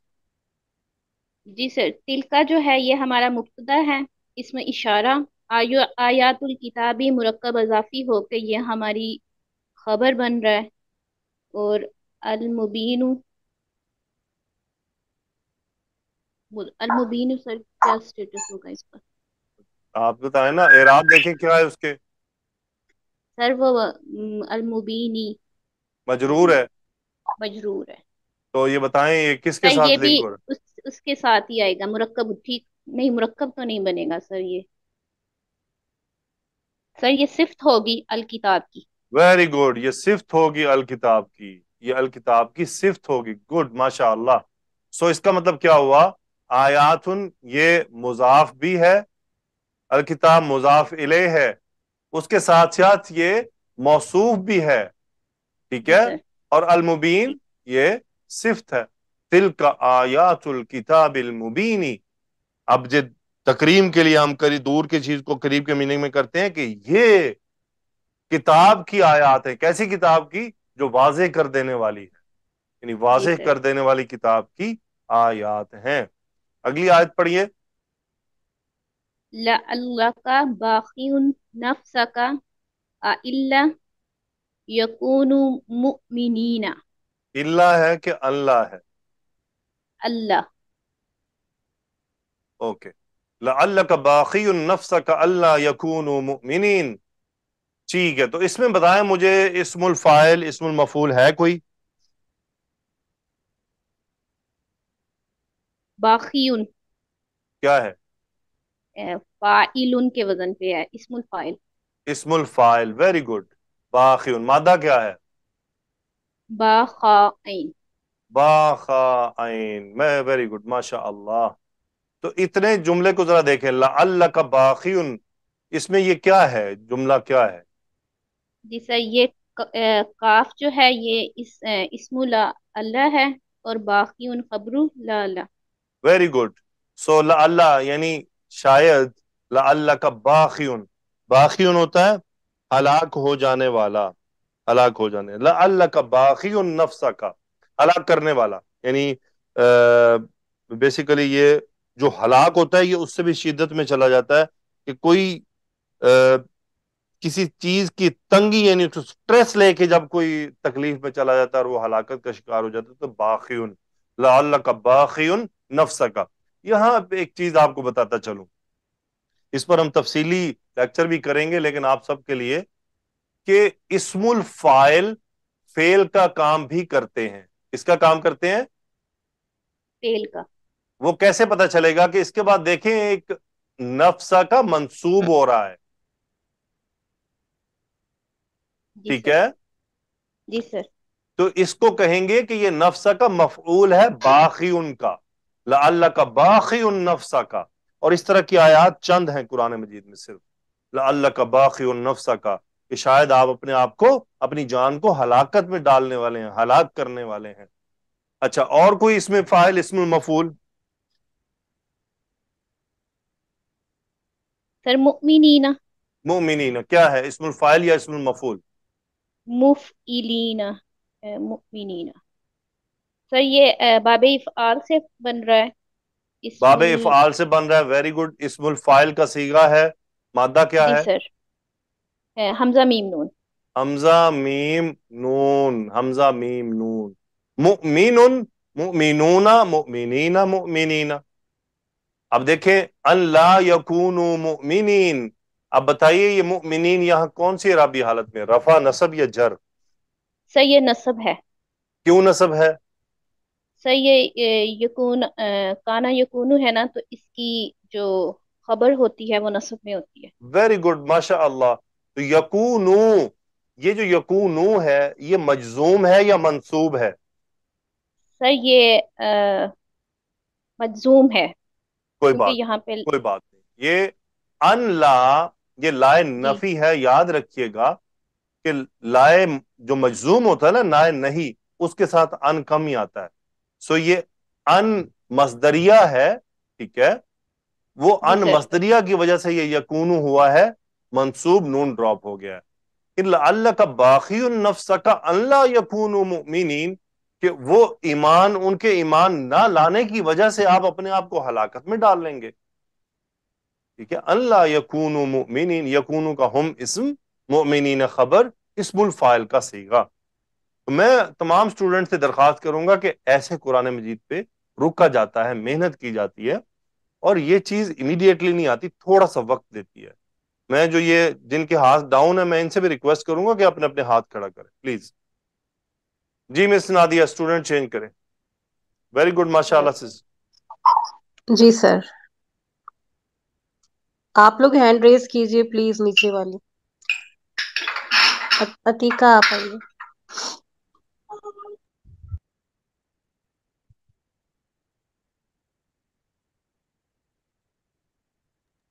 जी सर तिल का जो है ये हमारा मुब्तदा है इसमें इशारा आयु आयातुल किताबी मुरक्कब अजाफी होकर ये हमारी खबर बन रहा है और अल अलमुबीन अलमुबीन सर क्या स्टेटस होगा इस पर आप बताएं ना इराब देखें क्या है उसके सर वो अलमुबीनी मजरूर है मजरूर है तो ये बताएं ये किसके साथ ये भी उस, उसके साथ ही आएगा मुरक्कब ठीक नहीं मुरक्कब तो नहीं बनेगा सर ये सर ये सिफ्त होगी अल किताब की वेरी गुड ये सिफ्त होगी अल किताब की ये अल किताब की सिफ्त होगी गुड माशा सो इसका मतलब क्या हुआ आयातुन ये मुजाफ भी है अलकिताब मुजाफ इले है उसके साथ साथ ये मौसूफ भी है ठीक है और अलमुबीन ये सिफ्त है तिल का आयातुल किताब अलमुबीनी अब जो तकरीम के लिए हम करीब दूर की चीज को करीब के मीनिंग में करते हैं कि ये किताब की आयात है कैसी किताब की जो वाजे कर देने वाली है यानी वाजे कर देने वाली किताब की आयात हैं अगली आयत पढ़िए लअल्लका इल्ला है कि अल्लाह है अल्लाह ओके यकूनु मुमिनीन ठीक है तो इसमें बताएं मुझे इसमुल फाइल इसमुल मफूल है कोई बाखियुन क्या है फाइलुन के वजन पे है इसमुल फाइल इसमुल फाइल वेरी गुड बाखियुन मादा क्या है बाखाइन बाखाइन मैं वेरी गुड माशा अल्लाह तो इतने जुमले को जरा देखें अल्लाह का बाखियुन इसमें ये क्या है जुमला क्या है जी सर ये काफ जो है ये इस इसमुल अल्लाह है और बाखियुन खबरू ला ला वेरी गुड सो अल्लाह यानी शायद ला अल्लाह का बाखियन बाखियन होता है हलाक हो जाने वाला हलाक हो जाने ला अल्लाह का बाखियन नफ्सा का हलाक करने वाला यानी बेसिकली ये जो हलाक होता है ये उससे भी शिद्दत में चला जाता है कि कोई आ, किसी चीज की तंगी यानी उसको स्ट्रेस लेके जब कोई तकलीफ में चला जाता है और वो हलाकत का शिकार हो जाता है तो बाखियन ला अल्लाह का बाखियन नफ्स का यहां एक चीज आपको बताता चलू इस पर हम तफसीली लेक्चर भी करेंगे लेकिन आप सबके लिए कि इसमुल फाइल फेल का काम भी करते हैं इसका काम करते हैं फेल का वो कैसे पता चलेगा कि इसके बाद देखें एक नफ्सा का मंसूब हो रहा है ठीक है जी सर तो इसको कहेंगे कि ये नफ्सा का मफूल है बाकी उनका ला का बाकी नफसा का और इस तरह की आयात चंद है कुरान मजीद में सिर्फ ला का बाकी नफसा का कि शायद आप अपने आप को अपनी जान को हलाकत में डालने वाले हैं हलाक करने वाले हैं अच्छा और कोई इसमें फाइल इसमें मफूल मुमिनीना क्या है इसमें फाइल या इसमें मफूल मुमिनीना सर ये बाबे uh, इफ़ाल से बन रहा है बाबे इफ़ाल से बन रहा है वेरी गुड इसमुल फाइल का सीगा है मादा क्या है सर हमजा मीम नून हमजा मीम नून हमजा मीम नून मुमिनुन मुमिनूना मुमिनीना मुमिनीना अब देखें अल्लाह यकूनु मुमिनीन अब बताइए ये मुमिनीन यहाँ कौन सी इराबी हालत में रफा नसब या जर सर ये नसब है क्यों नसब है सही ये यकून काना यकून है ना तो इसकी जो खबर होती है वो नसब में होती है वेरी गुड माशा अल्लाह तो यकूनू ये जो यकूनू है ये मजजूम है या मनसूब है सर ये मजजूम है कोई बात यहाँ पे कोई बात नहीं ये अनला ये लाए नफी है याद रखिएगा कि लाए जो मजजूम होता है ना लाए नहीं उसके साथ अन कम ही आता है सो ये अन मजदरिया है ठीक है वो अन मजदरिया की वजह से ये यकून हुआ है मंसूब नून ड्रॉप हो गया अल्लाह का बाकी नफ्स का अल्लाह यकून कि वो ईमान उनके ईमान ना लाने की वजह से आप अपने आप को हलाकत में डाल लेंगे ठीक है अल्लाह यकून यकून का हम इसम मोमिन खबर इसमुल फाइल का सीगा तो मैं तमाम स्टूडेंट से दरखास्त करूंगा कि ऐसे कुरान मजीद पे रुका जाता है मेहनत की जाती है और ये चीज इमीडिएटली नहीं आती थोड़ा सा वक्त देती है मैं जो ये जिनके हाथ डाउन है मैं इनसे भी रिक्वेस्ट करूंगा कि अपने अपने हाथ खड़ा करें प्लीज जी मिस नादिया स्टूडेंट चेंज करें वेरी गुड माशाल्लाह सिस जी सर आप लोग हैंड रेज कीजिए प्लीज नीचे वाली अतीका आप आइए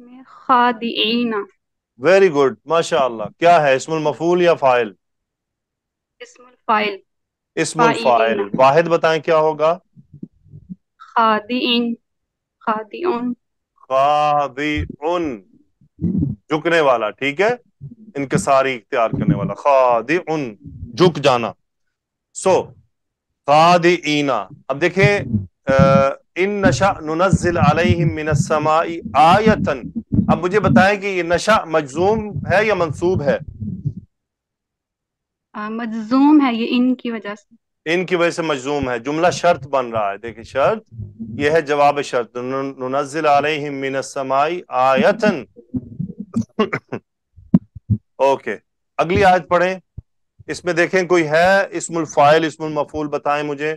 इसमें खादीना वेरी गुड माशा क्या है इसमुल मफूल या फाइल इसमुल फाइल इसमुल फाइल वाहिद बताएं क्या होगा खादीन खादीन खादीन झुकने वाला ठीक है इनके सारी इख्तियार करने वाला खादी उन झुक जाना सो so, खादीना अब देखिए इन नशा नुनजिल अलहमाई आयतन अब मुझे बताएं कि ये नशा मजजूम है या मंसूब है मजजूम है ये इन की वजह से इनकी वजह से मजजूम है जुमला शर्त बन रहा है देखिए शर्त यह है जवाब शर्त नुनजिल अलहमाई आयतन ओके अगली आयत पढ़ें इसमें देखें कोई है इसमुल फाइल इसमुल मफूल बताएं मुझे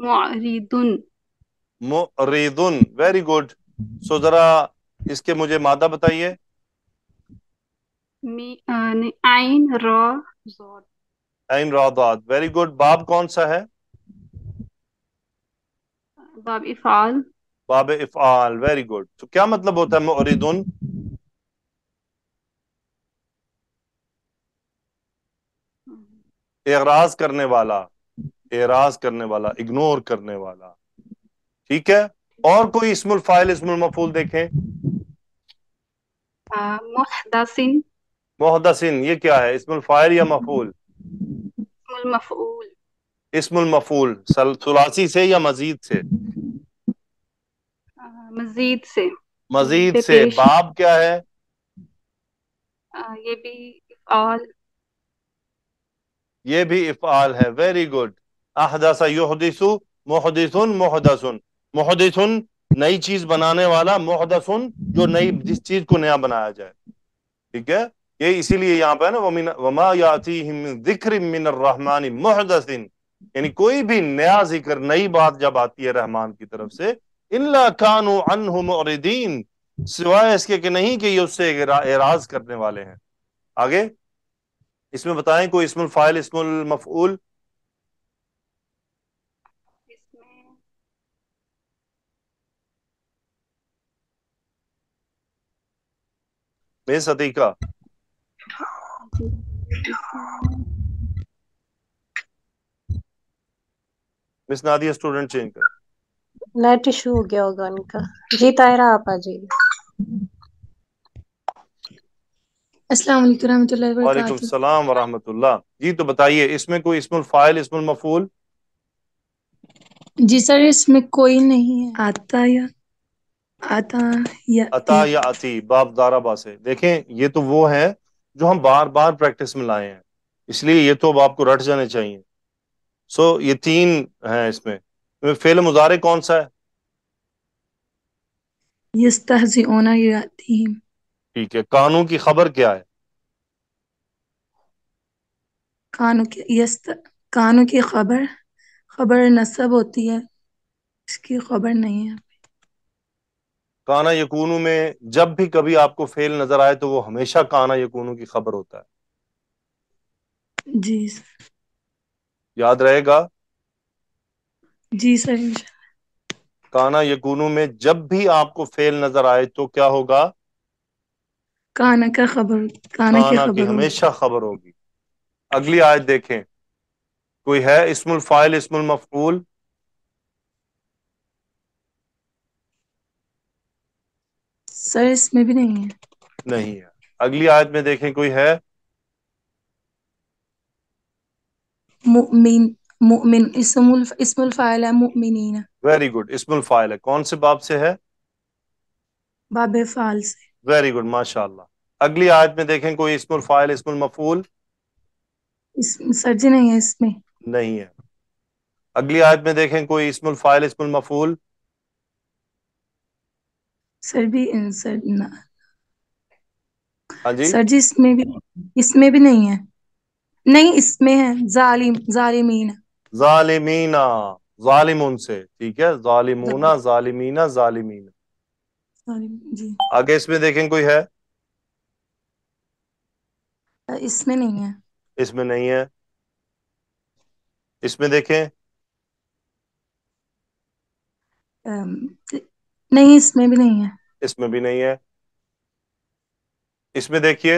मुरीदुन वेरी गुड सो जरा इसके मुझे मादा बताइए आइन रॉ वेरी गुड बाब कौन सा है बाब इफाल बाब इफाल वेरी गुड तो क्या मतलब होता है मुरीदुन एगराज हम्म। करने वाला एराज करने वाला इग्नोर करने वाला ठीक है और कोई इसमुल फाइल इसमुल मफूल देखें मोहदासिन मोहदासिन ये क्या है इसमुल फाइल या मफूल इसमुल मफूल इसमुल मफूल सुलासी से या मजीद से मजीद से मजीद से बाब क्या है आ, ये भी इफाल ये भी इफाल है वेरी गुड अहदसा युहदिसु मुहदिसुन मुहदसुन मुहदिसुन नई चीज बनाने वाला मुहदसुन जो नई जिस चीज को नया बनाया जाए ठीक है ये इसीलिए यहाँ पे ना वमा याती जिक्र मिन रहमान मुहदसिन यानी कोई भी नया जिक्र नई बात जब आती है रहमान की तरफ से इल्ला कानू अनहु मुरिदीन सिवाय इसके कि नहीं कि ये उससे एराज करने वाले हैं आगे इसमें बताएं कोई इसमुल फाइल इसमुल मफूल में सदी का मिस नादिया स्टूडेंट चेंज कर नेट इशू हो गया होगा उनका जी तायरा आप आ जाइए अस्सलाम वालेकुम सलाम जी तो बताइए इसमें कोई फाइल मफूल जी सर इसमें कोई नहीं है आता या अता या अति बाप दाराबा से देखें ये तो वो है जो हम बार बार प्रैक्टिस में लाए हैं इसलिए ये तो अब आपको रट जाने चाहिए सो so, ये तीन है इसमें तो फेल मुजारे कौन सा है ठीक है कानू की खबर क्या है कानू की यस्त कानू की खबर खबर नसब होती है इसकी खबर नहीं है काना यकूनू में जब भी कभी आपको फेल नजर आए तो वो हमेशा काना यकूनू की खबर होता है जी सर याद रहेगा जी सर काना यकूनू में जब भी आपको फेल नजर आए तो क्या होगा काना का खबर काना, काना की की हमेशा खबर होगी अगली आयत देखें कोई है इसमुल फाइल इसमुल मफूल सर इसमें भी नहीं है नहीं है अगली आयत में देखें कोई है मुमिन मुमिन इस्मुल इसमुल फाइल है मुमिनीन वेरी गुड इस्मुल फाइल है कौन से बाब से है बाब फाल से वेरी गुड माशाल्लाह अगली आयत में देखें कोई इस्मुल फाइल इस्मुल मफूल इस, सर जी नहीं है इसमें नहीं है अगली आयत में देखें कोई इस्मुल फाइल इस्मुल मफूल सर भी सर ना हाँ जी सर जी इसमें भी इसमें भी नहीं है नहीं इसमें है जालिम जालिमीन जालिमीना जालिमून से ठीक है जालिमूना जालिमीना जालिमीना जी आगे इसमें देखें कोई है इसमें नहीं है इसमें नहीं है इसमें देखें नहीं इसमें भी नहीं है इसमें भी नहीं है इसमें देखिए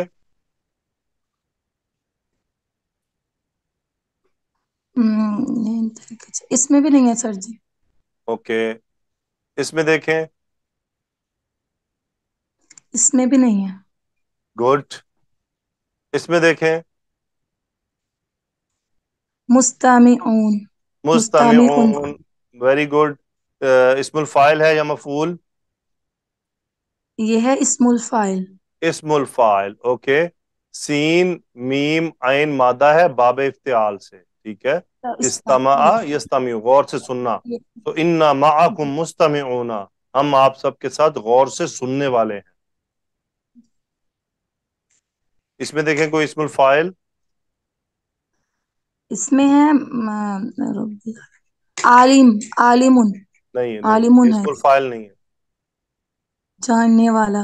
हम्म, इसमें भी नहीं है सर जी ओके इसमें देखें इसमें भी नहीं है गुड इसमें देखें मुस्तामी मुस्तामी वेरी गुड इसमुल फाइल है या मफूल यह है इसमुल फाइल इसमुल फाइल ओके सीन मीम आइन मादा है बाब इफ्तियाल से ठीक है तो इस्तमा हाँ। यस्तमी गौर से सुनना तो इन्ना माकुम मुस्तम ओना हम आप सबके साथ गौर से सुनने वाले हैं इसमें देखें कोई इसमुल फाइल इसमें है आलिम आलिमुन नहीं आलिमुन है इसपुल फाइल नहीं है जानने वाला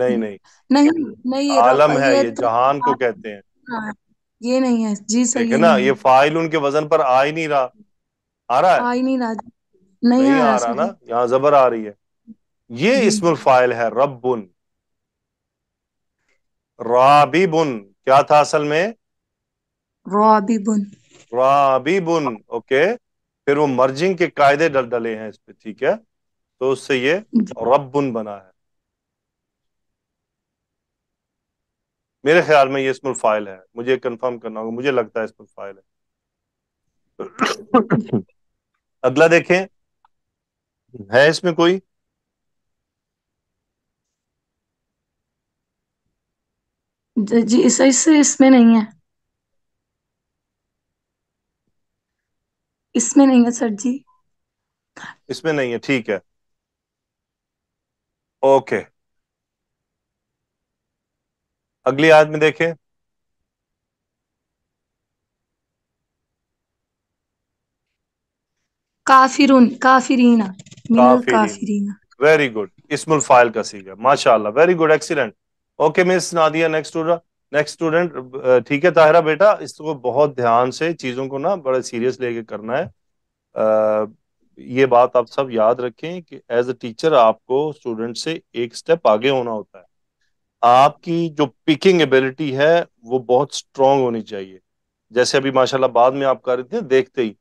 नहीं नहीं नहीं नहीं तो आलम है ये तो जहान को कहते हैं हाँ, ये नहीं है जी सही है ना ये फाइल उनके वजन पर आ ही नहीं रहा आ रहा है आ ही नहीं रहा नहीं नहीं आ रहा आ रहा ना यहाँ जबर आ रही है ये जी फाइल है रब्बुन राबिबुन क्या था असल में राबिबुन राबिबुन ओके फिर वो मर्जिंग के कायदे डल डले हैं इस पे ठीक है तो उससे ये रबुन बना है मेरे ख्याल में ये स्मुल फाइल है मुझे कंफर्म करना होगा मुझे लगता है स्मुल फाइल है अगला देखें है इसमें कोई जी सही से इसमें नहीं है इसमें नहीं है सर जी इसमें नहीं है ठीक है ओके अगली आयत में देखें काफिरून काफिरीना काफिरीना वेरी गुड इसमुल फाइल का सीखा माशाल्लाह very good excellent okay miss Nadia next हो रहा नेक्स्ट स्टूडेंट uh, ठीक है ताहिरा बेटा इसको बहुत ध्यान से चीज़ों को ना बड़े सीरियस लेके करना है आ, uh, ये बात आप सब याद रखें कि एज अ टीचर आपको स्टूडेंट से एक स्टेप आगे होना होता है आपकी जो पिकिंग एबिलिटी है वो बहुत स्ट्रांग होनी चाहिए जैसे अभी माशाल्लाह बाद में आप कर रहे थे देखते ही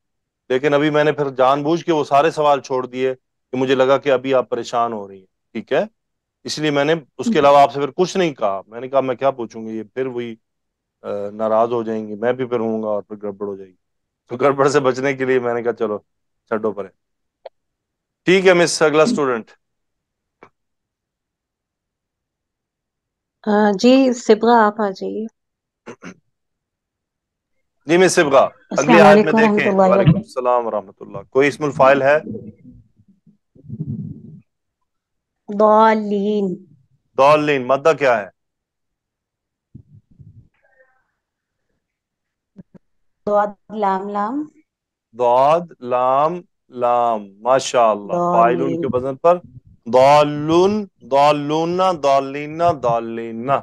लेकिन अभी मैंने फिर जानबूझ के वो सारे सवाल छोड़ दिए कि मुझे लगा कि अभी आप परेशान हो रही हैं ठीक है इसलिए मैंने उसके अलावा आपसे फिर कुछ नहीं कहा मैंने कहा मैं क्या पूछूंगी ये फिर वही नाराज हो जाएंगी मैं भी फिर हूँगा और फिर गड़बड़ हो जाएगी तो गड़बड़ से बचने के लिए मैंने कहा चलो छठो पर ठीक है मिस अगला स्टूडेंट जी सिबगा आप आ जाइए जी मिस सिबगा अगले हाथ में देखें वालेकुम सलाम वरहमतुल्लाह कोई इसमुल फाइल है दौलीन दौलीन मद्दा क्या है दौद लाम लाम दौद लाम लाम माशाल्लाह फाइलून के वजन पर दौलून दौलूना दौलीना दौलीना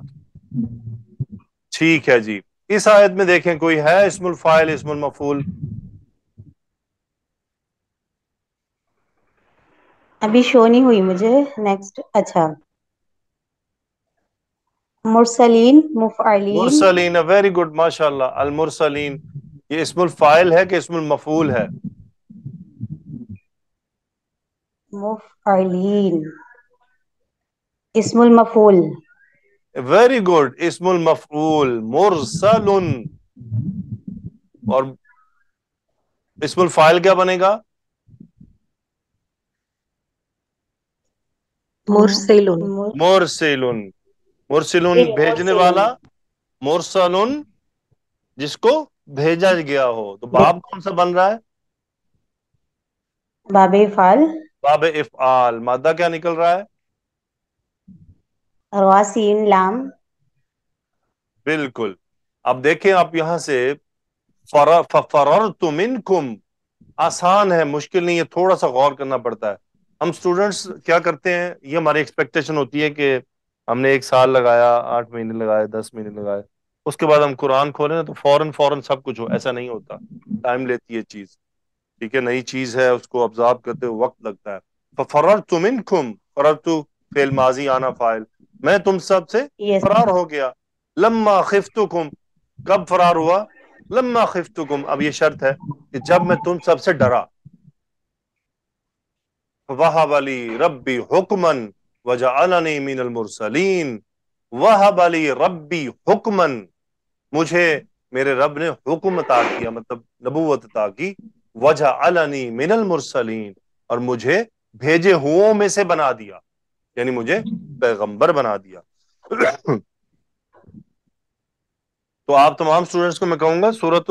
ठीक है जी इस आयत में देखें कोई है इसमुल फाइल इसमुल मफूल अभी शो नहीं हुई मुझे नेक्स्ट अच्छा मुरसलीन मुफालीन मुरसलीन वेरी गुड माशाल्लाह अल मुरसलीन ये इस्मुल फाइल है कि इस्मुल मफूल है मुफालीन इस्मुल मफूल वेरी गुड इस्मुल मफूल मुरसलुन और इस्मुल फाइल क्या बनेगा मुरसिलुन मुरसिलुन मुरसिलुन भेजने वाला मुरसलुन जिसको भेजा गया हो तो बाब कौन सा बन रहा है बाबे फाल बाबे इफाल मादा क्या निकल रहा है रोसीन लाम बिल्कुल अब देखें आप यहां से फरर इनकुम आसान है मुश्किल नहीं है थोड़ा सा गौर करना पड़ता है हम स्टूडेंट्स क्या करते हैं ये हमारी एक्सपेक्टेशन होती है कि हमने एक साल लगाया आठ महीने लगाए दस महीने लगाए उसके बाद हम कुरान खोले ना तो फौरन फौरन सब कुछ हो ऐसा नहीं होता टाइम लेती है चीज ठीक है नई चीज है उसको ऑब्जर्व करते हुए वक्त लगता है तो फरार तुमिन खुम फरार तु फेल माजी आना फाइल मैं तुम सब से फरार हो गया लम्मा खिफ्तुकुम कब फरार हुआ लम्मा खिफ्तुकुम अब ये शर्त है कि जब मैं तुम सबसे डरा वहबली रब्बी हुक्मन वजानी मिनल मुरसलीन वहबली रब्बी हुक्मन मुझे मेरे रब ने हुक्म ता किया मतलब नबूवत ता की वजह मिनल मुरसलीन और मुझे भेजे हुओं में से बना दिया यानी मुझे पैगंबर बना दिया तो आप तमाम स्टूडेंट्स को मैं कहूंगा सूरत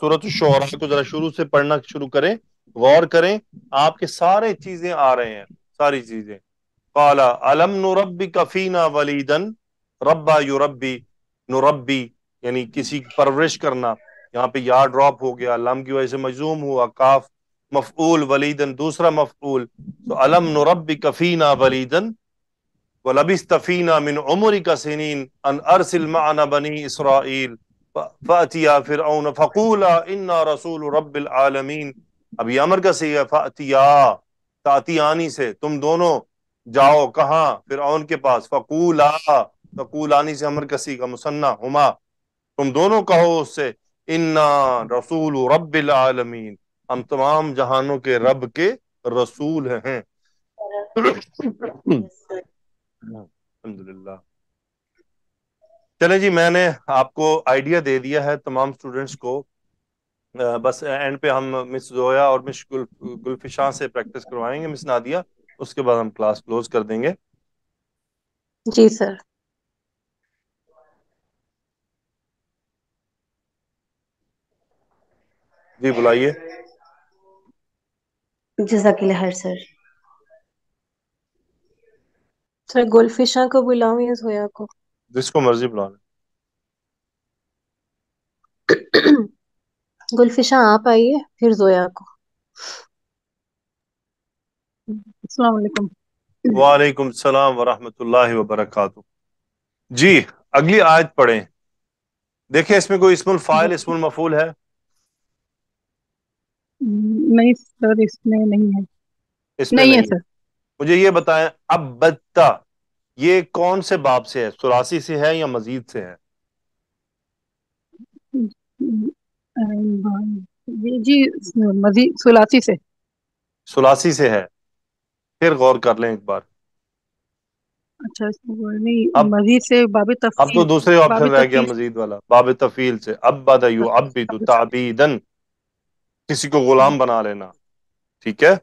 सूरत शोरा को जरा शुरू से पढ़ना शुरू करें गौर करें आपके सारे चीजें आ रहे हैं सारी चीजें काला अलम नुरबी कफीना वलीदन रब्बा युरबी नुरबी यानी किसी परवरिश करना यहाँ पे या ड्रॉप हो गया अलम की वजह से मजूम हुआ काफ मफूल वलीदन दूसरा मफूल तो अलम नुरबी कफीना वलीदन व तफीना मिन उमरी का अन अरसिल माना बनी इसराइल फिर फ़कूला इन्ना रसूल रब्बिल आलमीन अब ये अमर का सही है फातिया तातियानी से तुम दोनों जाओ कहा फिर उनके पास फकूला फकूलानी से अमर कसी का मुसन्ना हुमा तुम दोनों कहो उससे इन्ना रसूल रब्बिल आलमीन हम तमाम जहानों के रब के रसूल हैं अल्हम्दुलिल्लाह चले जी मैंने आपको आइडिया दे दिया है तमाम स्टूडेंट्स को बस एंड पे हम मिस जोया और मिस गुल गुलफिशा से प्रैक्टिस करवाएंगे मिस नादिया उसके बाद हम क्लास क्लोज कर देंगे जी सर जी बुलाइए जजाकिल हर सर सर गुलफिशा को बुलाऊं या जोया को जिसको मर्जी बुलाना गुलफिशा आप आइए फिर जोया को वालेकुम सलाम वरहमतुल्लाहि वबरकातु जी अगली आयत पढ़ें देखिए इसमें कोई इस्मुल फाइल इस्मुल मफूल है नहीं सर इसमें नहीं है इसमें नहीं, नहीं है सर मुझे ये बताएं अब बत्ता ये कौन से बाप से है सुरासी से है या मजीद से है ये जी मजीद सुलासी से सुलासी से है फिर गौर कर लें एक बार अच्छा नहीं अब, मजीद से बाब तफील अब तो दूसरे ऑप्शन रह गया मजीद वाला बाब तफील से अब बदयू अब भी तो अच्छा। ताबीदन किसी को गुलाम बना लेना ठीक है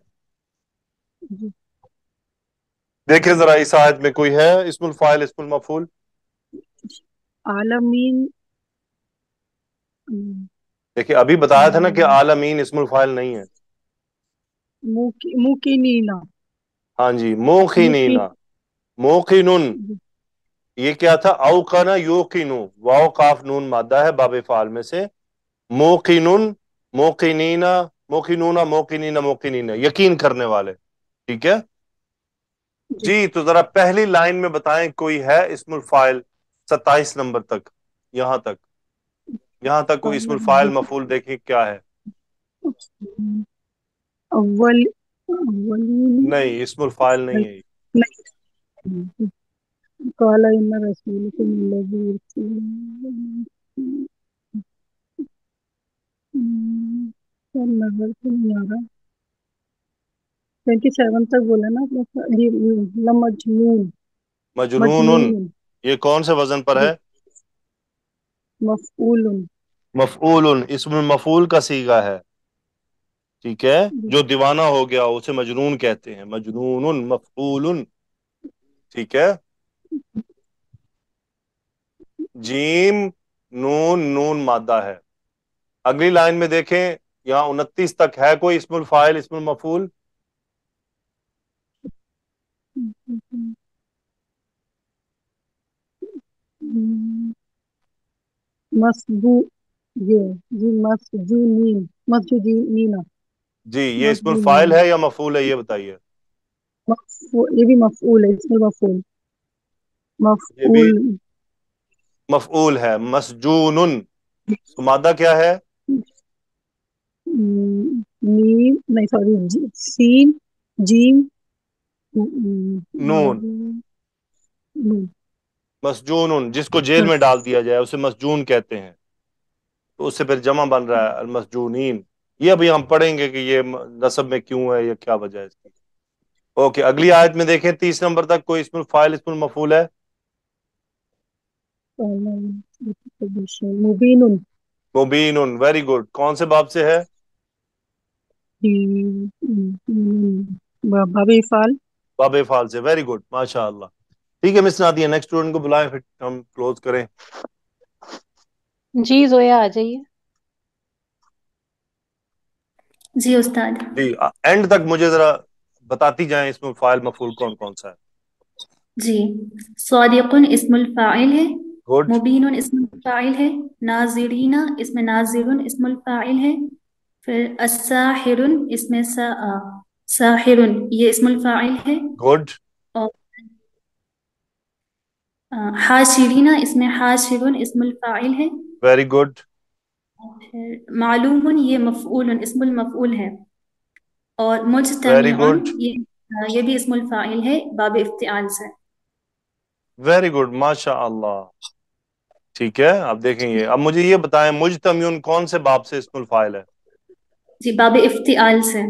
देखे जरा इस आयत में कोई है इसमुल फाइल इसमुल मफूल आलमीन देखिए अभी बताया था ना कि आलमीन इसमुल फाइल नहीं है मुकीनीना हाँ जी मोखी नीना मोखी नून ये क्या था अवकाना नू वाओ काफ नून मादा है बाबे फाल में से मोखी मोखी मोखी नून नीना नूना मोखी नीना मोखी नीना यकीन करने वाले ठीक है जी तो जरा पहली लाइन में बताएं कोई है इसमुल फाइल सत्ताईस नंबर तक यहां तक यहाँ तक कोई इसमें फाइल मफूल देखे क्या है अवल, नहीं इसमें फाइल नहीं है तो तक बोला ना मजनून ये कौन से वजन पर है मफूल मफूल इसमें मफूल का सीगा है ठीक है जो दीवाना हो गया उसे मजनून कहते हैं मजनून मफूल ठीक है जीम नून नून मादा है अगली लाइन में देखें यहाँ उनतीस तक है कोई इसमुल फाइल इसमुल मफूल जी ये इसमें फाइल है या मफूल है ये बताइए ये भी मफूल है इसमें मफूल मफूल है मसजून तो मादा क्या है हम्म, नीम नहीं सॉरी सीन जीम नून नून मसजून जिसको जेल में डाल दिया जाए उसे मसजून कहते हैं तो उससे फिर जमा बन रहा है अलमसजूनिन ये अभी हम पढ़ेंगे कि ये नसब में क्यों है या क्या वजह है इसकी ओके अगली आयत में देखें तीस नंबर तक कोई इसमें फाइल इसमें मफूल है मुबीन उन वेरी गुड कौन से बाब से है बाबे फाल बाबे फाल से वेरी गुड माशा ठीक है मिस नादिया नेक्स्ट स्टूडेंट को बुलाएं फिर हम क्लोज करें जी जोया आ जाइए जी उस्ताद जी एंड तक मुझे जरा बताती जाएं इसमें फाइल मफूल कौन कौन सा है जी सादिकुन इस्म अल फाइल है गुड इस्म अल फाइल है नाजिरीना इसमें नाजिरुन इस्म अल फाइल है फिर असाहिरुन इसमें सा, साहिरुन ये इस्म अल फाइल है गुड हाशिरीना इसमें हाशिरुन इस्मुल फाइल है वेरी गुड मालूमुन ये मफ़ूलुन इस्मुल मफूल है और मुजतमिउन ये ये भी इस्मुल फाइल है बाब इफ्तियाल से वेरी गुड माशाल्लाह ठीक है अब देखेंगे अब मुझे ये बताएं मुजतमिउन कौन से बाब से इस्मुल फाइल है जी बाब इफ्तियाल से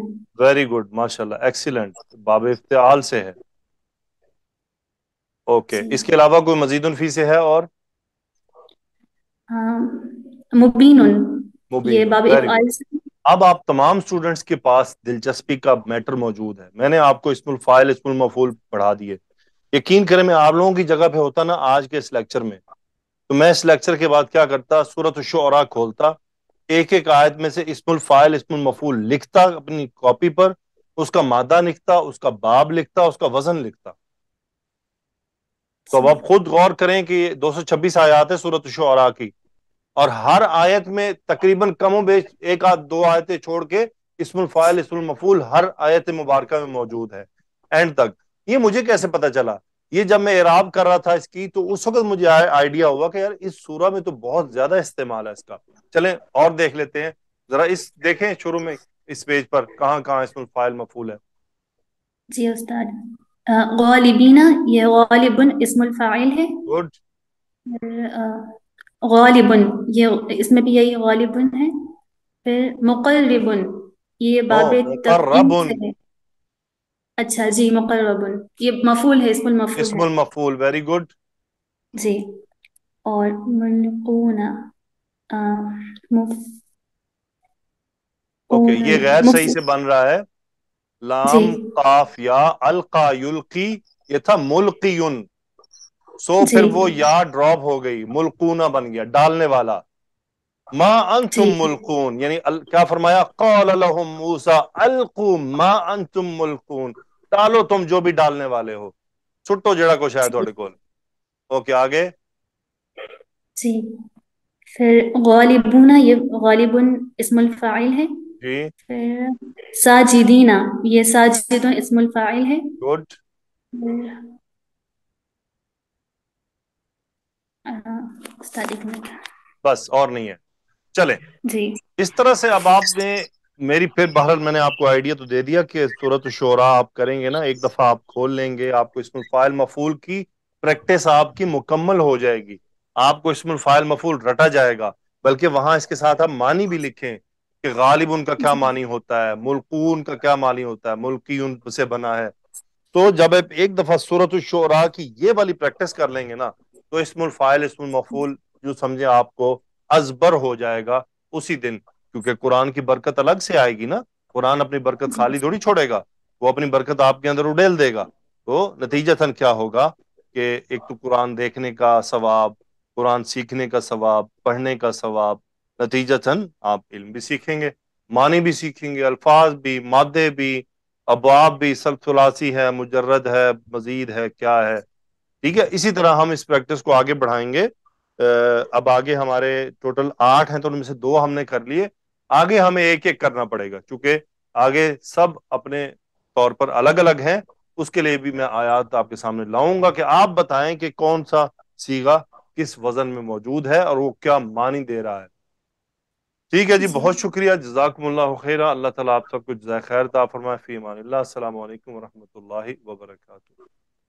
वेरी गुड माशाल्लाह एक्सीलेंट बाब इफ्तियाल से है ओके इसके अलावा कोई मजीद फी से है और हाँ, मुबीन अब आप तमाम स्टूडेंट्स के पास दिलचस्पी का मैटर मौजूद है मैंने आपको इसमुल फाइल इसमुल मफूल पढ़ा दिए यकीन करें मैं आप लोगों की जगह पे होता ना आज के इस लेक्चर में तो मैं इस लेक्चर के बाद क्या करता सूरत शरा खोलता एक एक आयत में से इसमुल फाइल इसमुल मफूल लिखता अपनी कॉपी पर उसका मादा लिखता उसका बाब लिखता उसका वजन लिखता तो अब आप खुद गौर करें कि 226 आयत है सूरत शुरा की और हर आयत में तकरीबन कमो बेश एक आध दो आयतें छोड़ के इसमुल फायल इसमुल मफूल हर आयत मुबारक में मौजूद है एंड तक ये मुझे कैसे पता चला ये जब मैं इराब कर रहा था इसकी तो उस वक्त मुझे आइडिया हुआ कि यार इस सूरा में तो बहुत ज्यादा इस्तेमाल है इसका चलें और देख लेते हैं जरा इस देखें शुरू में इस पेज पर कहां कहां इसमें फाइल मफूल है जी उस्ताद गालिबीना ये गालिबन इसमुल फाइल है गुड गालिबन ये इसमें भी यही गालिबन है फिर मुकर्रबन ये बाब अच्छा जी मुकर्रबन ये मफूल है इसमुल मफूल इसमुल मफूल वेरी गुड जी और मनकूना ओके ये गैर सही से बन रहा है लाम काफ या अलका युल्की ये था मुल्कीयुन सो फिर वो या ड्रॉप हो गई मुल्कूना बन गया डालने वाला मा अंतुम मुल्कून यानी अल, क्या फरमाया कौल मूसा अलकू मा अंतुम मुल्कून डालो तुम जो भी डालने वाले हो छुट्टो जड़ा को शायद थोड़े को ओके आगे जी फिर गालिबुना ये गालिबुन इस्मुल फाइल है साजिदीना ये इसमुल फाइल है गुड बस और नहीं है चले जी इस तरह से अब आपने मेरी फिर बहरहाल मैंने आपको आइडिया तो दे दिया कि तुरंत शोरा आप करेंगे ना एक दफा आप खोल लेंगे आपको इसमें फाइल मफूल की प्रैक्टिस आपकी मुकम्मल हो जाएगी आपको इसमें फाइल मफूल रटा जाएगा बल्कि वहां इसके साथ आप मानी भी लिखें कि गालिब उनका क्या मानी होता है मुल्कून का क्या मानी होता है मुल्की उन से बना है तो जब एक दफा सूरत शोरा की ये वाली प्रैक्टिस कर लेंगे ना तो इसमुल फाइल इसमुल मफूल जो समझे आपको अजबर हो जाएगा उसी दिन क्योंकि कुरान की बरकत अलग से आएगी ना कुरान अपनी बरकत खाली थोड़ी छोड़ेगा वो अपनी बरकत आपके अंदर उडेल देगा तो नतीजतन क्या होगा कि एक तो कुरान देखने का सवाब कुरान सीखने का सवाब पढ़ने का सवाब नतीजतन आप इल्म भी सीखेंगे मानी भी सीखेंगे अल्फाज भी मादे भी अबाब भी सलसलासी है मुजरद है मजीद है क्या है ठीक है इसी तरह हम इस प्रैक्टिस को आगे बढ़ाएंगे अब आगे हमारे टोटल आठ हैं तो उनमें से दो हमने कर लिए आगे हमें एक एक करना पड़ेगा क्योंकि आगे सब अपने तौर पर अलग अलग हैं उसके लिए भी मैं आयात आपके सामने लाऊंगा कि आप बताएं कि कौन सा सीगा किस वजन में मौजूद है और वो क्या मानी दे रहा है ठीक है जी बहुत शुक्रिया जजाकमल्ला खैर अल्लाह ताला आप सबको जजाय खैर ताफरमा फ़ीमान फ़ी वरहमल वर्क